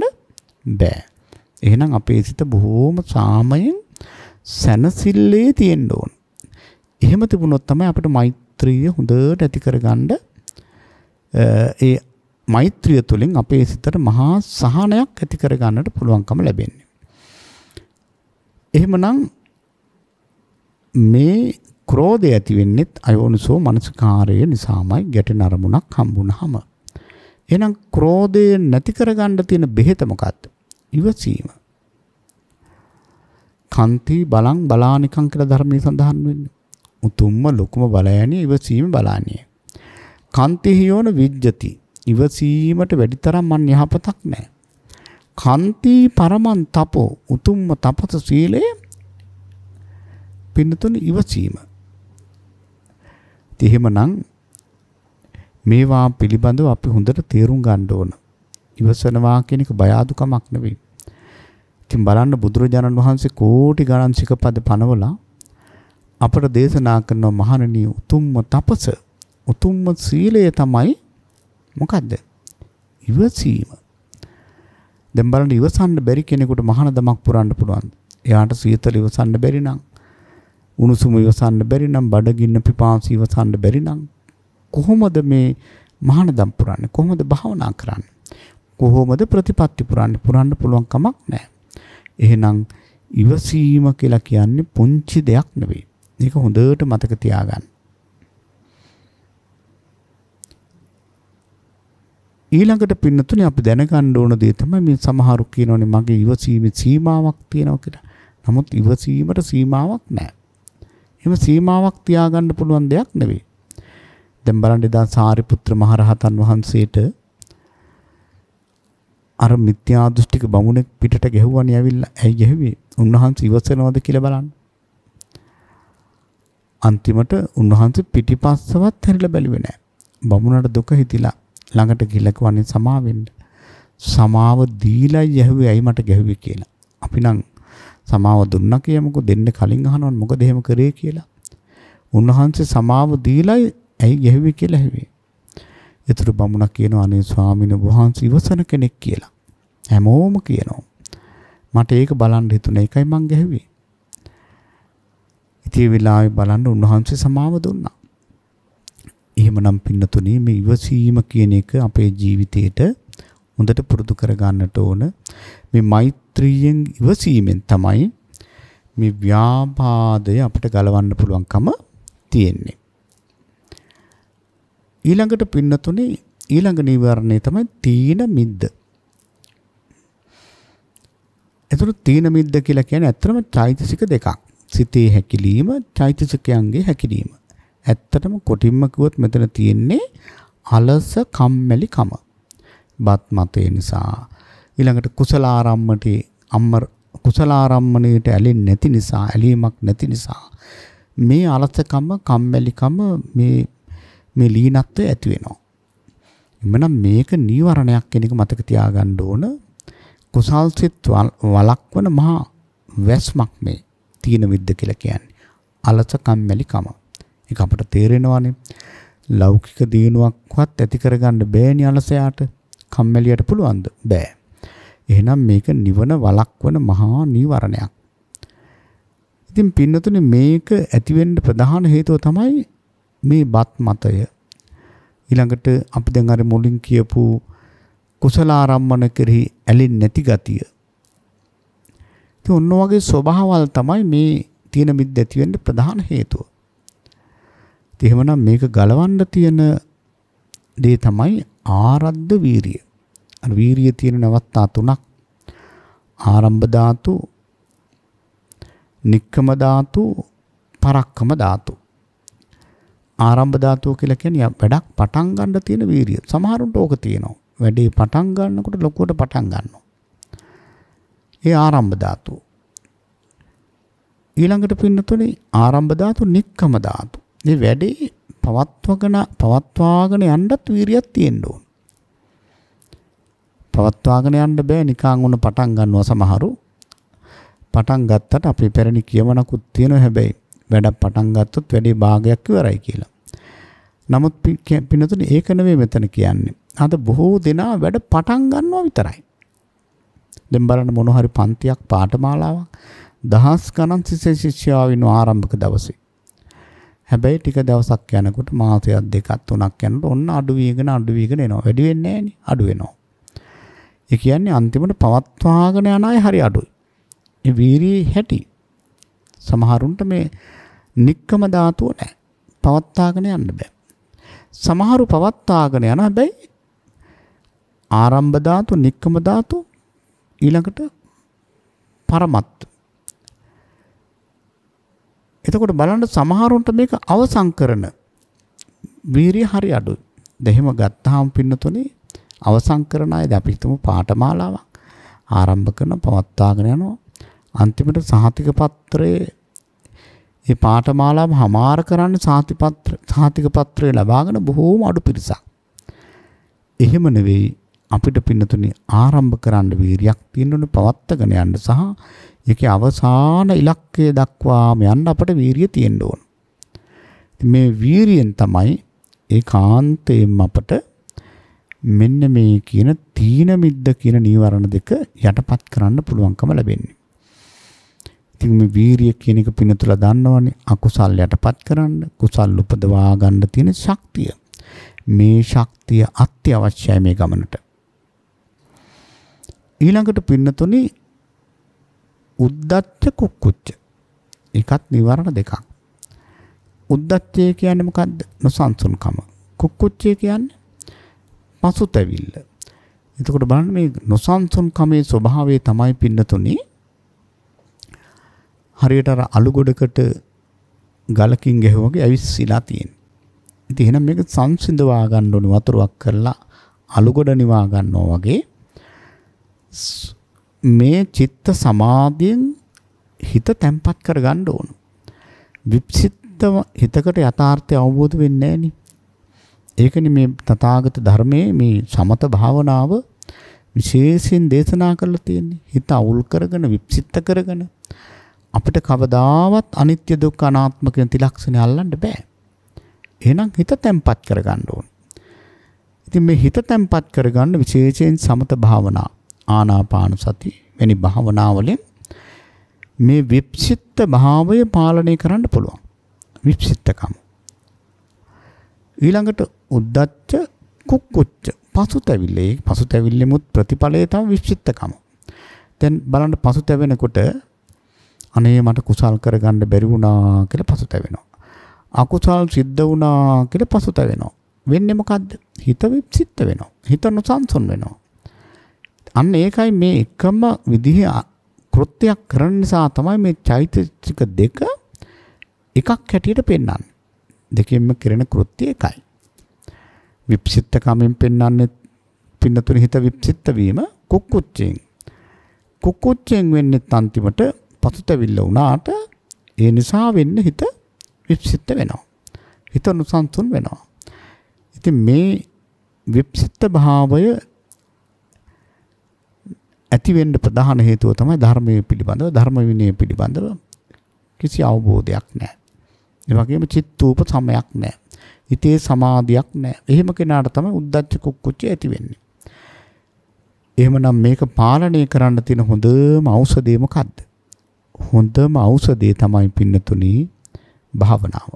බෑ. එහෙනම් අපේ සිත බොහෝම සාමයෙන් සැනසille තියෙන්න ඕන. එහෙම තිබුණොත් තමයි අපිට මෛත්‍රිය හොඳට ඇති කරගන්න ඒ මෛත්‍රිය තුළින් අපේ සිතට මහා සහනයක් ඇති කරගන්නට පුළුවන්කම ලැබෙන්නේ. එහෙමනම් මේ ක්‍රෝධය ඇති වෙන්නෙත් අයෝනිසෝ මනසකාරය නිසාමයි ගැටෙන අරමුණක් හම්බුනහම. එහෙනම් ක්‍රෝධය නැති කරගන්න තියෙන බෙහෙත මොකක්ද? ඉවසීම. කන්ති බලං බලානිකං කියලා ධර්මයේ සඳහන් වෙන්නේ. උතුම්ම ලොකුම බලයණිය ඉවසීම බලානිය. කන්ති හියෝන විජ්ජති. ඉවසීමට වැඩි තරම් මන් යහපතක් නැහැ. කන්ති පරමන් තපෝ උතුම්ම තපස සීලය පින්නතුන ඉවසීම. එහෙමනම් මේවා පිළිබඳව අපි හොඳට තේරුම් ගන්න ඕන. ඉවසනවා කියන එක බය අඩුකමක් නෙවෙයි. ඉතින් බලන්න බුදුරජාණන් වහන්සේ කෝටි ගණන් සිකපද පනවලා අපට දේශනා කරන මහණෙනි උතුම්ම තපස උතුම්ම සීලය තමයි මොකද්ද? ඉවසීම. දැන් බලන්න ඉවසන්න බැරි කෙනෙකුට මහාන දමක් පුරන්න පුළුවන්. එයාට සීතල ඉවසන්න බැරි නම් උණුසුම ඉවසන්න බැරි නම් බඩගින්න පිපාසය ඉවසන්න බැරි නම් කොහොමද මේ මහාන දම් පුරන්නේ? කොහොමද භාවනා කරන්නේ? කොහොමද ප්‍රතිපත්ති පුරන්නේ? පුරන්න පුළුවන් කමක් නැහැ. එහෙනම් ඉවසීම කියලා කියන්නේ පුංචි දෙයක් නෙවෙයි. මේක හොඳට මතක තියාගන්න. ඊළඟට පින්නතුනේ අපි දැනගන්න ඕන දේ තමයි මේ සමහරු කියනෝනේ මගේ ඉවසීමේ සීමාවක් තියෙනවා කියලා. නමුත් ඉවසීමට සීමාවක් නැහැ. එහෙම සීමාවක් තියාගන්න පුළුවන් දෙයක් නෙවෙයි. දැන් බලන්න එදා සාරිපුත්‍ර මහරහතන් වහන්සේට අර මිත්‍යා දෘෂ්ටික බමුණෙක් පිටට ගැහුවානේ ඇවිල්ලා. ඇයි ගැහුවේ? උන්වහන්සේ ඉවසනවද කියලා බලන්න. අන්තිමට උන්වහන්සේ පිටිපස්සවත් හැරිලා බැලුවේ නැහැ. බමුණට දුක හිතිලා ළඟට ගිහිල්ලා කවන්නේ සමාවෙන්න. සමාව දීලා යහුවේ ඇයි මට ගැහුවේ කියලා. අපි නම් සමාව දුන්නා කියමුකෝ දෙන්න කලින් අහනවන් මොකද එහෙම කරේ කියලා. උන්වහන්සේ සමාව දීලා ඇයි ගැහුවේ කියලා ඇහුවේ. එතකොට බමුණා කියනවා අනේ ස්වාමීන් වහන්සේ ඉවසන කෙනෙක් කියලා. හැමෝම කියනවා. මට ඒක බලන්න හිතුනේ ඒකයි මං ගැහුවේ. ඉතින් වෙලාවේ බලන්න උන්වහන්සේ සමාව දුන්නා. එහෙමනම් පින්නතුනේ මේ ඉවසීම කියන එක අපේ ජීවිතේට හොඳට පුරුදු කරගන්නට ඕන. මේ මෛත්‍රියෙන් ඉවසීමෙන් තමයි මේ ව්‍යාපාදය අපිට ගලවන්න පුළුවන්කම තියෙන්නේ. ඊළඟට පින්නතුනේ ඊළඟ නීවරණය තමයි තීන මිද්ද. එතකොට තීන මිද්ද කියලා කියන්නේ ඇත්තම චෛතසික දෙකක්. සිතේ හැකිලිම, චෛතසිකයන්ගේ හැකිලිම. ඇත්තටම කොටින්ම කිව්වොත් මෙතන තියෙන්නේ අලස කම්මැලි කම. බත් මතේ නිසා ඊළඟට කුසල ආරම්මටි අම්මර කුසල ආරම්මණයට ඇලෙන්නේ නැති නිසා ඇලීමක් නැති නිසා මේ අලසකම කම්මැලිකම මේ මේ ලීනත්වය ඇති වෙනවා. එමනම් මේක නීවරණයක් කියන එක මතක තියාගන්න ඕන. කුසල් සිත් වලක්වන මහා වැස්මක් මේ තීන විද්ද කියලා කියන්නේ. අලස කම්මැලි කම. ඒක අපට තේරෙනවානේ. ලෞකික දිනුවක්වත් ඇති කරගන්න බෑනේ අලසයාට. කම්මැලියට පුළුවන්ද? බෑ. එහෙනම් මේක නිවන වලක්වන මහා නීවරණයක්. ඉතින් පින්නතුනේ මේක ඇති වෙන්න ප්‍රධාන හේතුව තමයි මේ බත් මතය ඊළඟට අපි දැන් අර මුලින් කියපු කුසල ආරම්මන කෙරෙහි ඇලෙන්නේ නැති ගතිය. ඉතින් ඔන්න වගේ ස්වභාවල් තමයි මේ තියෙන මිද්ද ඇති වෙන්න ප්‍රධාන හේතුව. ඉතින් එහෙමනම් මේක ගලවන්න තියෙන දේ තමයි ආරද්ධ වීරිය. අර වීරිය තියෙන නවත්තා තුනක්. ආරම්භ ධාතු, නික්කම ධාතු, පරක්කම ධාතු. ආරම්භ ධාතුව කියලා කියන්නේ වැඩක් පටන් ගන්න තියෙන වීරිය. සමහරුන්ට ඕක තියෙනවා. වැඩේ පටන් ගන්නකොට ලොකුවට පටන් ගන්නවා. ඒ ආරම්භ ධාතුව. ඊළඟට පින්නතුනේ ආරම්භ ධාතු නික්කම ධාතු. මේ වැඩේ පවත්වගෙන පවත්වාගෙන යන්නත් වීරියක් තියෙන්න ඕන. පවත්වාගෙන යන්න බෑ නිකන් උන පටන් ගන්නවා සමහරු. පටන් ගත්තට අපි පෙරණි කියමනකුත් තියෙනවා හැබැයි වැඩක් පටන් ගත්තොත් වැඩේ භාගයක් ඉවරයි කියලා. නමුත් පින්නතුනේ ඒක නෙවෙයි මෙතන කියන්නේ. අද බොහෝ දෙනා වැඩ පටන් ගන්නවා විතරයි. දැන් බලන්න මොන හරි පන්තියක් පාඨමාලාවක් දහස් ගණන් සිසේ ශිෂ්‍යාව ඉන්න ආරම්භක දවසේ. හැබැයි ටික දවසක් යනකොට මාසයක් දෙකක් තුනක් යනකොට ඔන්න අඩු වීගෙන අඩු වීගෙන එනවා. වැඩි වෙන්නේ නැහනේ. අඩු වෙනවා. ඒ කියන්නේ අන්තිමට පවත්වාගෙන යන අය හරි අඩුයි. ඒ වීරියේ හැටි සමහරුන්ට මේ নিকකම ධාතුව නැහැ. පවත්වාගෙන යන්න බෑ. සමහරු පවත්වාගෙන යන හැබැයි ආරම්භ ධාතු, නික්කම ධාතු ඊළඟට පරමත්. එතකොට බලන්න සමහරුන්ට මේක අවසන් කරන වීරිය හරි අඩුයි. දෙහිම ගත්තාම පින්නතුනේ අවසන් කරන අයද අපි හිතමු පාඨමාලාවක් ආරම්භ කරන පවත්වාගෙන යනවා. අන්තිමට සහතික පත්‍රයේ මේ පාඨමාලාව හමාර කරන්න සාතිපත්‍ර සාතික පත්‍රය ලබාගෙන බොහෝම අඩු පිරිසක්. එහෙම නෙවෙයි අපිට පින්නතුනි ආරම්භ කරන්න වීරියක් තියෙන්න ඕනේ පවත්තගෙන යන්න සහ ඒකේ අවසාන ඉලක්කය දක්වාම යන්න අපට වීරිය තියෙන්න ඕන. මේ වීරියෙන් තමයි ඒකාන්තයෙන්ම අපට මෙන්න මේ කියන තීන මිද්ද කියන නීවරණ දෙක යටපත් කරන්න පුළුවන්කම ලැබෙන්නේ. ඉතින් මේ වීරිය කියන එක පින තුල දන්නවනේ අකුසල් යටපත් කරන්න කුසල් උපදවා ගන්න තියෙන ශක්තිය. මේ ශක්තිය අත්‍යවශ්‍යයි මේ ගමනට. ඊළඟට පින්න තුනේ උද්දච්ච කුක්කුච්ච. එකත් නිවරණ දෙකක්. උද්දච්චය කියන්නේ මොකද්ද? නොසන්සුන්කම. කුක්කුච්චය කියන්නේ පසුතැවිල්ල. එතකොට බලන්න මේ නොසන්සුන්කමේ ස්වභාවය තමයි පින්නතුනේ හරියට අර අලු ගොඩකට ගලකින් ගැහුවාගේ ඇවිස්සීලා තියෙනවා. ඉතින් එහෙනම් මේක සංසිඳවා ගන්න ඕනි වතුරක් කරලා අලු ගොඩ නිවා ගන්නවා වගේ මේ චිත්ත සමාධියෙන් හිත තැම්පත් කර ගන්න ඕන. විප්සිත හිතකට යථාර්ථය අවබෝධ වෙන්නේ නැහෙනි. ඒකනේ මේ තථාගත ධර්මයේ මේ සමත භාවනාව විශේෂයෙන් දේශනා කරලා තියෙන්නේ. හිත අවුල් කරගෙන විප්සිත කරගෙන අපිට කවදාවත් අනිත්‍ය දුක්ඛ අනාත්ම කියන තිලක්ෂණය අල්ලන්න බෑ. එහෙනම් හිත තැම්පත් කරගන්න ඕනේ. ඉතින් මේ හිත තැම්පත් කරගන්න විශේෂයෙන් සමත භාවනා ආනාපාන සති වැනි භාවනාවලින් මේ විප්සිත භාවය පාලනය කරන්න පුළුවන්. විප්සිතකම. ඊළඟට උද්දච්ච කුක්කුච්ච පසුතැවිල්ලේ පසුතැවිල්ලෙමුත් ප්‍රතිඵලය තමයි විප්සිතකම. දැන් බලන්න පසුතැවෙනකොට අනේ මට කුසල් කරගන්න බැරි වුණා කියලා පසුතැවෙනවා. අකුසල් සිද්ධ වුණා කියලා පසුතැවෙනවා. වෙන්නේ මොකද්ද? හිත විප්සිත වෙනවා. හිත නොසන්සුන් වෙනවා. අන්න ඒකයි මේ එකම විදිහේ කෘත්‍යයක් කරන නිසා තමයි මේ චෛතසික දෙක එකක් හැටියට පෙන්වන්නේ. දෙකෙන්ම කරන කෘත්‍ය එකයි. විප්සිත කමෙන් පෙන්වන්නේ පින්නතුනේ හිත විප්සිත වීම කුක්කුච්චෙන්. කුක්කුච්චෙන් වෙන්නේ අන්තිමට පසුතැවිල්ල වුණාට ඒ නිසා වෙන්න හිත විප්සිත වෙනවා. හිත නුසන්සුන් වෙනවා. ඉතින් මේ විප්සිත භාවය ඇති වෙන්න ප්‍රධාන හේතුව තමයි ධර්මයේ පිළිබඳව ධර්ම විනය පිළිබඳව කිසි අවබෝධයක් නැහැ. ඒ වගේම චිත්තූප සමයක් නැහැ. හිතේ සමාධියක් නැහැ. එහෙම කෙනාට තමයි උද්දච්ච කුක්කුච්ච ඇති වෙන්නේ. එහෙමනම් මේක පාලනය කරන්න තියෙන හොඳම ඖෂධය මොකද්ද? හොඳම ඖෂධය තමයි පින්නතුනි භාවනාව.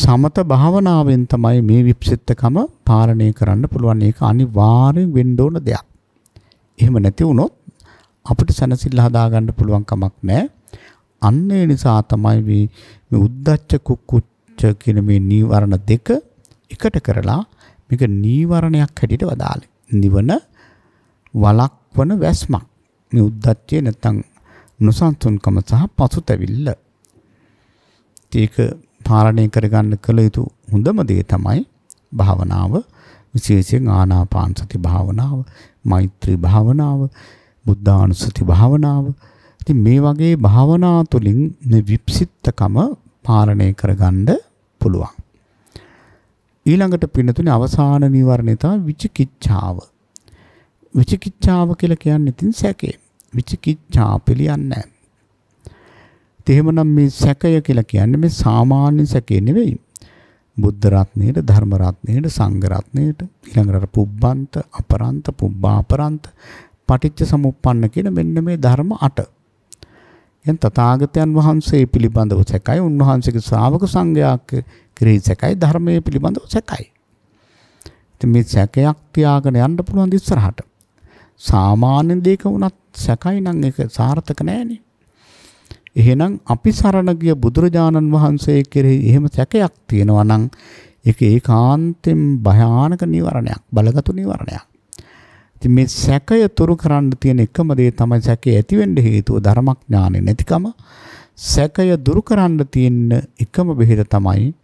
සමත භාවනාවෙන් තමයි මේ විප්සෙත්තකම පාලනය කරන්න පුළුවන්. ඒක අනිවාර්යෙන් වෙන්න ඕන දෙයක්. එහෙම නැති වුණොත් අපිට සැනසෙල්ල හදාගන්න පුළුවන් කමක් නැහැ. අන්න ඒ නිසා තමයි මේ උද්දච්ච කුක්කුච්ච කියන මේ නීවරණ දෙක එකට කරලා මේක නීවරණයක් හැටියට වදාළේ. නිවන වලක්වන වැස්මක්. මේ උද්දච්චය නැත්තම් නොසන්සුන්කම සහ පසුතැවිල්ල. ඒක පාලනය කරගන්න කළ යුතු හොඳම දේ තමයි භාවනාව විශේෂයෙන් ආනාපාන සති භාවනාව, මෛත්‍රී භාවනාව, බුද්ධානුස්සති භාවනාව. ඉතින් මේ වගේ භාවනා තුළින් මේ විප්සිත්තකම පාලනය කරගන්න පුළුවන්. ඊළඟට පින්නතුනේ අවසාන නිවරණය තමයි විචිකිච්ඡාව. විචිකිච්ඡාව කියලා කියන්නේ තින් සැකේ. විචිකිච්ඡා පිළියන්නේ නැහැ. එහෙමනම් මේ සැකය කියලා කියන්නේ මේ සාමාන්‍ය සැකේ නෙවෙයි. බුද්ධ රත්නයේට ධර්ම රත්නයේට සංඝ රත්නයේට ඊළඟට පුබ්බන්ත අපරන්ත පුබ්බාපරන්ත පටිච්ච සමුප්පන්න කියන මෙන්න මේ ධර්ම 8. එන් තථාගතයන් වහන්සේ පිළිබඳව සැකයි උන්වහන්සේගේ ශ්‍රාවක සංඝයාක ක්‍රී සැකයි ධර්මයේ පිළිබඳව සැකයි. ඉතින් මේ සැකයක් තියාගෙන යන්න පුළුවන් ඉස්සරහට. සාමාන්‍ය දෙයක වුණත් සැකයි නම් ඒක සාර්ථක නෑනේ. එහෙනම් අපි සරණ ගිය බුදුරජාණන් වහන්සේ කෙරෙහි එහෙම සැකයක් තියෙනවා නම් ඒක ඒකාන්තයෙන් භයානක නිවරණයක්, බලගතු නිවරණයක්. ඉතින් මේ සැකය තුරු කරන්න තියෙන එකම දේ තමයි සැකේ ඇති වෙන්න හේතුව ධර්මඥානෙ නැතිකම. සැකය දුරු කරන්න තියෙන එකම බෙහෙත තමයි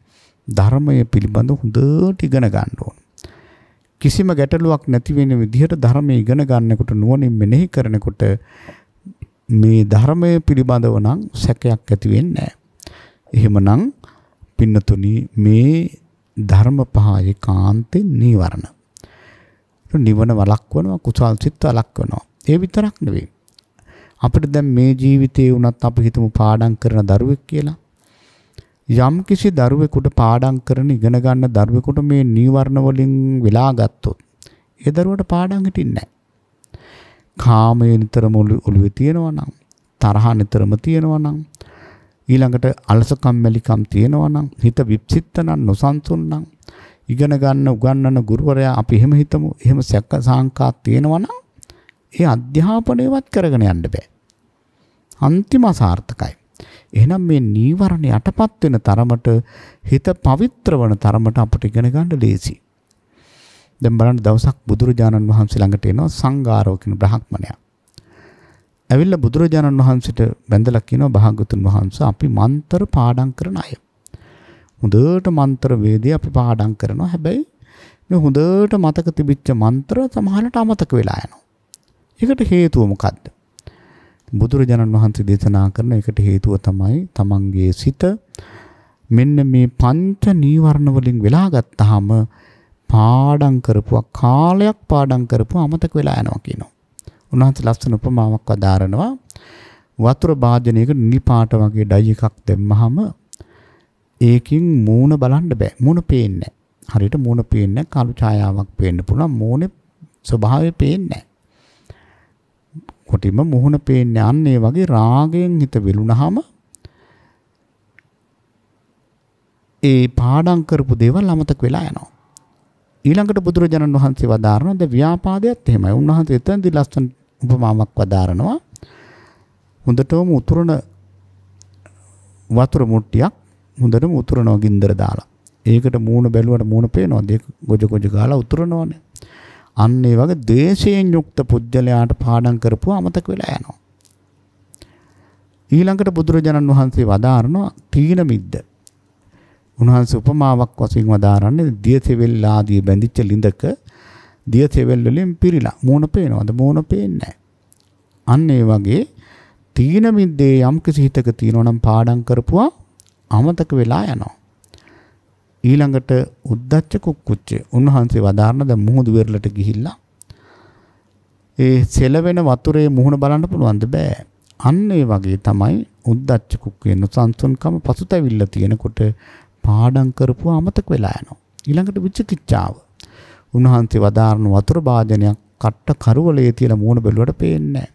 ධර්මය පිළිබඳ හොඳට ඉගෙන ගන්න ඕන. කිසිම ගැටලුවක් නැති වෙන විදිහට ධර්මය ඉගෙන ගන්නකොට නුවණින් මෙනෙහි කරනකොට මේ ධර්මය පිළිබඳව නම් සැකයක් ඇති වෙන්නේ නැහැ. එහෙමනම් පින්නතුනි මේ ධර්ම පහ ඒකාන්තේ නීවරණ. නිවන වළක්වනවා කුසල් සිත් වළක්වනවා. ඒ විතරක් නෙවෙයි. අපිට දැන් මේ ජීවිතේ වුණත් අපි හිතමු පාඩම් කරන දරුවෙක් කියලා. යම්කිසි දරුවෙකුට පාඩම් කරන ඉගෙන ගන්න දරුවෙකුට මේ නීවරණ වලින් වෙලා ගත්තොත් ඒ දරුවට පාඩම් හිටින්නේ නැහැ. කාමයේ නිතරම ඔළුවේ තියෙනවා නම් තරහ නිතරම තියෙනවා නම් ඊළඟට අලසකම් මැලිකම් තියෙනවා නම් හිත විප්සිත නම් නොසන්සුන් නම් ඉගෙන ගන්න උගන්වන ගුරුවරයා අපි එහෙම හිතමු එහෙම සැක සංකා තියෙනවා නම් ඒ අධ්‍යාපනයවත් කරගෙන යන්න බෑ. අන්තිම අසාර්ථකයි. එහෙනම් මේ නීවරණ යටපත් වෙන තරමට හිත පවිත්‍ර වන තරමට අපිට ඉගෙන ගන්න ලේසි. දැන් බලන්න දවසක් බුදුරජාණන් වහන්සේ ළඟට එනවා සංඝාරෝ කියන බ්‍රහ්මණයා. ඇවිල්ලා බුදුරජාණන් වහන්සේට වැඳලා කියනවා භාගතුන් වහන්සේ අපි මන්ත්‍ර පාඩම් කරන අය. හොඳට මන්ත්‍ර වේදේ අපි පාඩම් කරනවා. හැබැයි මේ හොඳට මතක තිබිච්ච මන්ත්‍ර සමහරට අමතක වෙලා යනවා. ඒකට හේතුව මොකද්ද? බුදුරජාණන් වහන්සේ දේශනා කරන එකට හේතුව තමයි තමන්ගේ සිත මෙන්න මේ පංච නීවරණ වලින් වෙලා ගත්තාම පාඩම් කරපුවා කාලයක් පාඩම් කරපුවා අමතක වෙලා යනවා කියනවා. උන්වහන්සේ ලස්සන උපමාවක් වදාරනවා. වතුර භාජනයක නිපාට වගේ ඩයි එකක් දැම්මහම ඒකින් මූණ බලන්න බෑ. මූණ පේන්නේ හරියට මූණ පේන්නේ කළු ඡායාවක් පේන්න පුළුවන්. මූණේ ස්වභාවය පේන්නේ එක්කොටිම මුහුණ පේන්නේ අන්න ඒ වගේ රාගයෙන් හිත වෙලුනහම ඒ පාඩම් කරපු දේවල් අමතක වෙලා යනවා. ඊළඟට බුදුරජාණන් වහන්සේ වදාරනවා ද ව්‍යාපාදයේත් එහෙමයි. උන්වහන්සේ එතනදී ලස්සන උපමාවක් වදාරනවා. හොඳටම උතුරන වතුර මුට්ටියක් හොඳටම උතුරනවා ගින්දර දාලා. ඒකට මූණ බැලුවට මූණ පේනවද? ඒක ගොජ ගොජ ගාලා උතුරනවනේ. අන්න ඒ වගේ ද්වේෂයෙන් යුක්ත පුජ්‍යලයාට පාඩම් කරපුවා අමතක වෙලා යනවා. ඊළඟට බුදුරජාණන් වහන්සේ වදාරනවා තීන මිද්ද. උන්වහන්සේ උපමාවක් වශයෙන් වදාරන්නේ දියසෙවල් ආදී බැඳිච්ච ලිඳක දියසෙවල් වලින් පිරීලා මූණ පේනවද මූණ පේන්නේ අන්න ඒ වගේ තීන මිද්දේ යම් කිසි හිතක තියෙනවා නම් පාඩම් කරපුවා අමතක වෙලා යනවා. ඊළඟට උද්දච්ච කුක්කුච්ච උන්වහන්සේ වදාරන දැන් මුහුදු වෙරළට ගිහිල්ලා ඒ සෙලවෙන වතුරේ මුහුණ බලන්න පුළුවන්ද බෑ අන්න ඒ වගේ තමයි උද්දච්ච කුක්කේ නොසන්සුන්කම පසුතැවිල්ල තියෙනකොට පාඩම් කරපුවා අමතක වෙලා යනවා ඊළඟට විචිකිච්ඡාව උන්වහන්සේ වදාරන වතුර භාජනයක් කට්ට කරවලේ තියලා මුහුණ බැලුවට පේන්නේ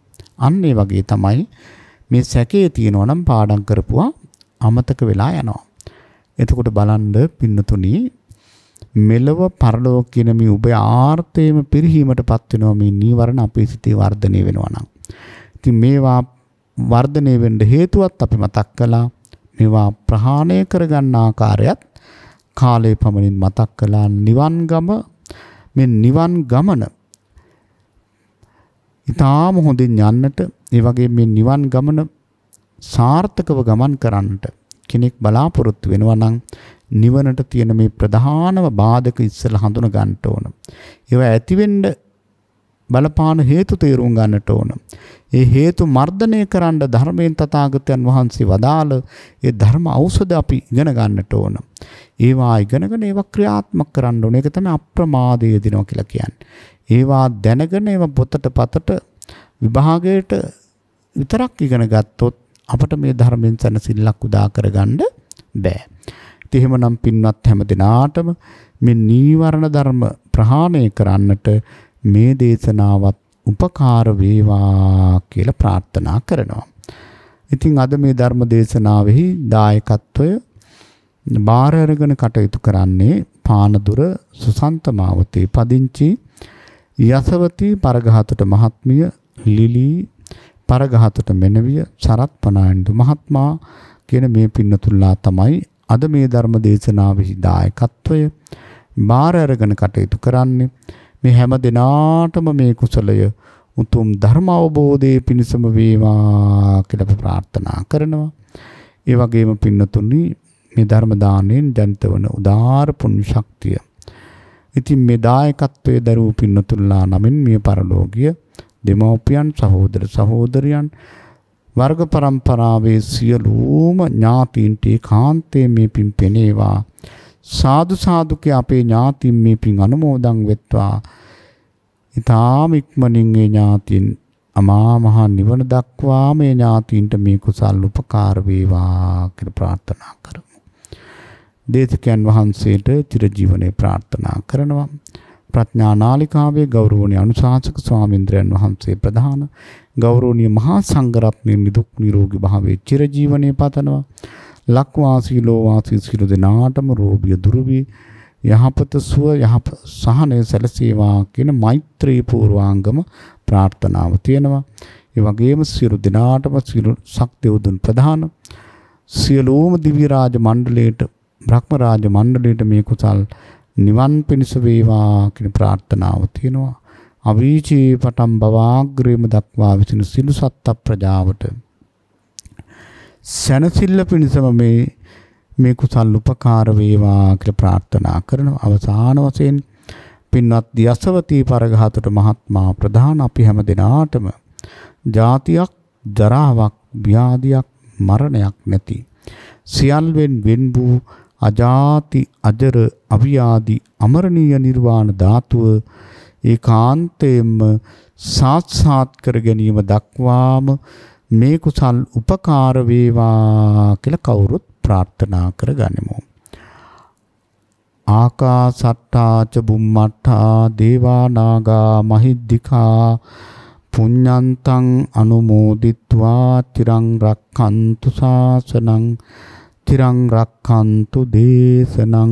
අන්න ඒ වගේ තමයි මේ සැකේ තියෙනවා නම් පාඩම් කරපුවා අමතක වෙලා යනවා එතකොට බලන්න පින්නතුනි මෙලව පරලෝ කියන මේ ඔබේ ආර්ථේම පිරිහීමටපත් වෙනවා මේ නීවරණ අපේ සිතේ වර්ධනය වෙනවා නම්. ඉතින් මේවා වර්ධනය වෙන්න හේතුවත් අපි මතක් කළා. මේවා ප්‍රහාණය කරගන්න ආකාරයත් කාලය පමණින් මතක් කළා. නිවන් ගම මේ නිවන් ගමන ඊටාම හොඳින් යන්නට ඒ වගේ මේ නිවන් ගමන සාර්ථකව ගමන් කරන්නට කෙනෙක් බලාපොරොත්තු වෙනවා නම් නිවනට තියෙන මේ ප්‍රධානම බාධක ඉස්සෙල්ලා හඳුන ගන්නට ඕන. ඒවා ඇතිවෙන්න බලපාන හේතු තේරුම් ගන්නට ඕන. ඒ හේතු මර්ධනය කරන්න ධර්මයෙන් තථාගතයන් වහන්සේ වදාළ ඒ ධර්ම ඖෂධ අපි ඉගෙන ගන්නට ඕන. ඒවා ඉගෙනගෙන ඒවා ක්‍රියාත්මක කරන්න ඕන. ඒක තමයි අප්‍රමාදයේ දිනවා කියලා කියන්නේ. ඒවා දැනගෙන ඒවා පොතට පතට විභාගයට විතරක් ඉගෙන ගත්තොත් අපට මේ ධර්මයෙන් සැනසෙල්ලක් උදා කරගන්න බෑ. ඉතින් එහෙමනම් පින්වත් හැම දිනාටම මේ නීවරණ ධර්ම ප්‍රහාණය කරන්නට මේ දේශනාවත් උපකාර වේවා කියලා ප්‍රාර්ථනා කරනවා. ඉතින් අද මේ ධර්ම දේශනාවෙහි දායකත්වය බාර අරගෙන කටයුතු කරන්නේ පානදුර සුසන්ත මාවතේ පදිංචි යසවති පරඝාතට මහත්මිය ලිලී පරගහතට මෙනවිය සරත් පනායන්දු මහත්මයා කියන මේ පින්නතුල්ලා තමයි අද මේ ධර්ම දේශනාවෙහි දායකත්වය බාර අරගෙන කටයුතු කරන්නේ මේ හැම දිනාටම මේ කුසලය උතුම් ධර්ම අවබෝධයේ පිණසම වේවා කියලා ප්‍රාර්ථනා කරනවා. ඒ වගේම පින්නතුනි මේ ධර්ම දාණයෙන් ජනිතවන උදාාර පුණ්‍ය ශක්තිය. ඉතින් මේ දායකත්වයේ දරූ පින්නතුල්ලා නමින් මිය පරලෝකීය දෙමෝපියන් සහෝදර සහෝදරයන් වර්ග પરම්පරාවේ සියලුම ඥාතීන්ට කාන්තේ මේ පින් පෙනේවා සාදු සාදුක අපේ ඥාතින් මේ පින් අනුමෝදන් වෙත්වා ඊ타ම ඉක්මනින් මේ ඥාතින් අමා මහ නිවන දක්වා මේ ඥාතින්ට මේ කුසල් උපකාර වේවා කියලා ප්‍රාර්ථනා කරමු. දේශකයන් වහන්සේට චිරජීවනයේ ප්‍රාර්ථනා කරනවා. ප්‍රඥා නාලිකාවේ ගෞරවනීය අනුශාසක ස්වාමීන්ද්‍රයන් වහන්සේ ප්‍රධාන ගෞරවනීය මහා සංඝරත්නයේ නිදුක් නිරෝගී භාවයේ චිරජීවනයේ පතනවා ලක්වාසී ලෝවාසී සියලු දෙනාටම රෝගිය දුරු වී යහපත සුව යහප සහනය සැලසේවා කියන මෛත්‍රී පූර්වාංගම ප්‍රාර්ථනාව තියෙනවා ඒ වගේම සියලු දෙනාටම සියලු සක්දෙවුදුන් ප්‍රධාන සියලුම දිව්‍ය රාජ මණ්ඩලයට බ්‍රහ්ම රාජ මණ්ඩලයට මේ කුසල් නිවන් පිණිස වේවා කියන ප්‍රාර්ථනාව තියෙනවා. අවීචී පටම් බවාග්‍රේම දක්වා විසින සිළු සත්ත ප්‍රජාවට සැනසෙල්ල පිණිසම මේ මේ කුසල් උපකාර වේවා කියලා ප්‍රාර්ථනා කරනවා. අවසාන වශයෙන් පින්වත් දියසවතී පරඝාතට මහත්මා ප්‍රධාන අපි හැම දිනාටම ජාතියක් ජරාවක් ව්‍යාධියක් මරණයක් නැති සියල්වෙන් වෙන් වූ අජාති අජර අවියාදි අමරණීය නිර්වාණ ධාතුව ඒකාන්තයෙන්ම සාත්සාත් කර ගැනීම දක්වාම මේ කුසල් උපකාර වේවා කියලා කවුරුත් ප්‍රාර්ථනා කරගනිමු. ආකාසට්ටා ච බුම්මට්ටා දේවා නාග මහිද්దికා පුඤ්ඤන්තං අනුමෝදිත්වා තිරං රක්ඛන්තු ශාසනං තිරං රක්ඛන්තු දේශනං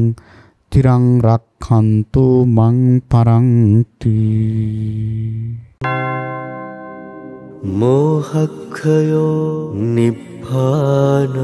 තිරං රක්ඛන්තු මං පරන්ති මෝහක්ඛයෝ නිබ්බානං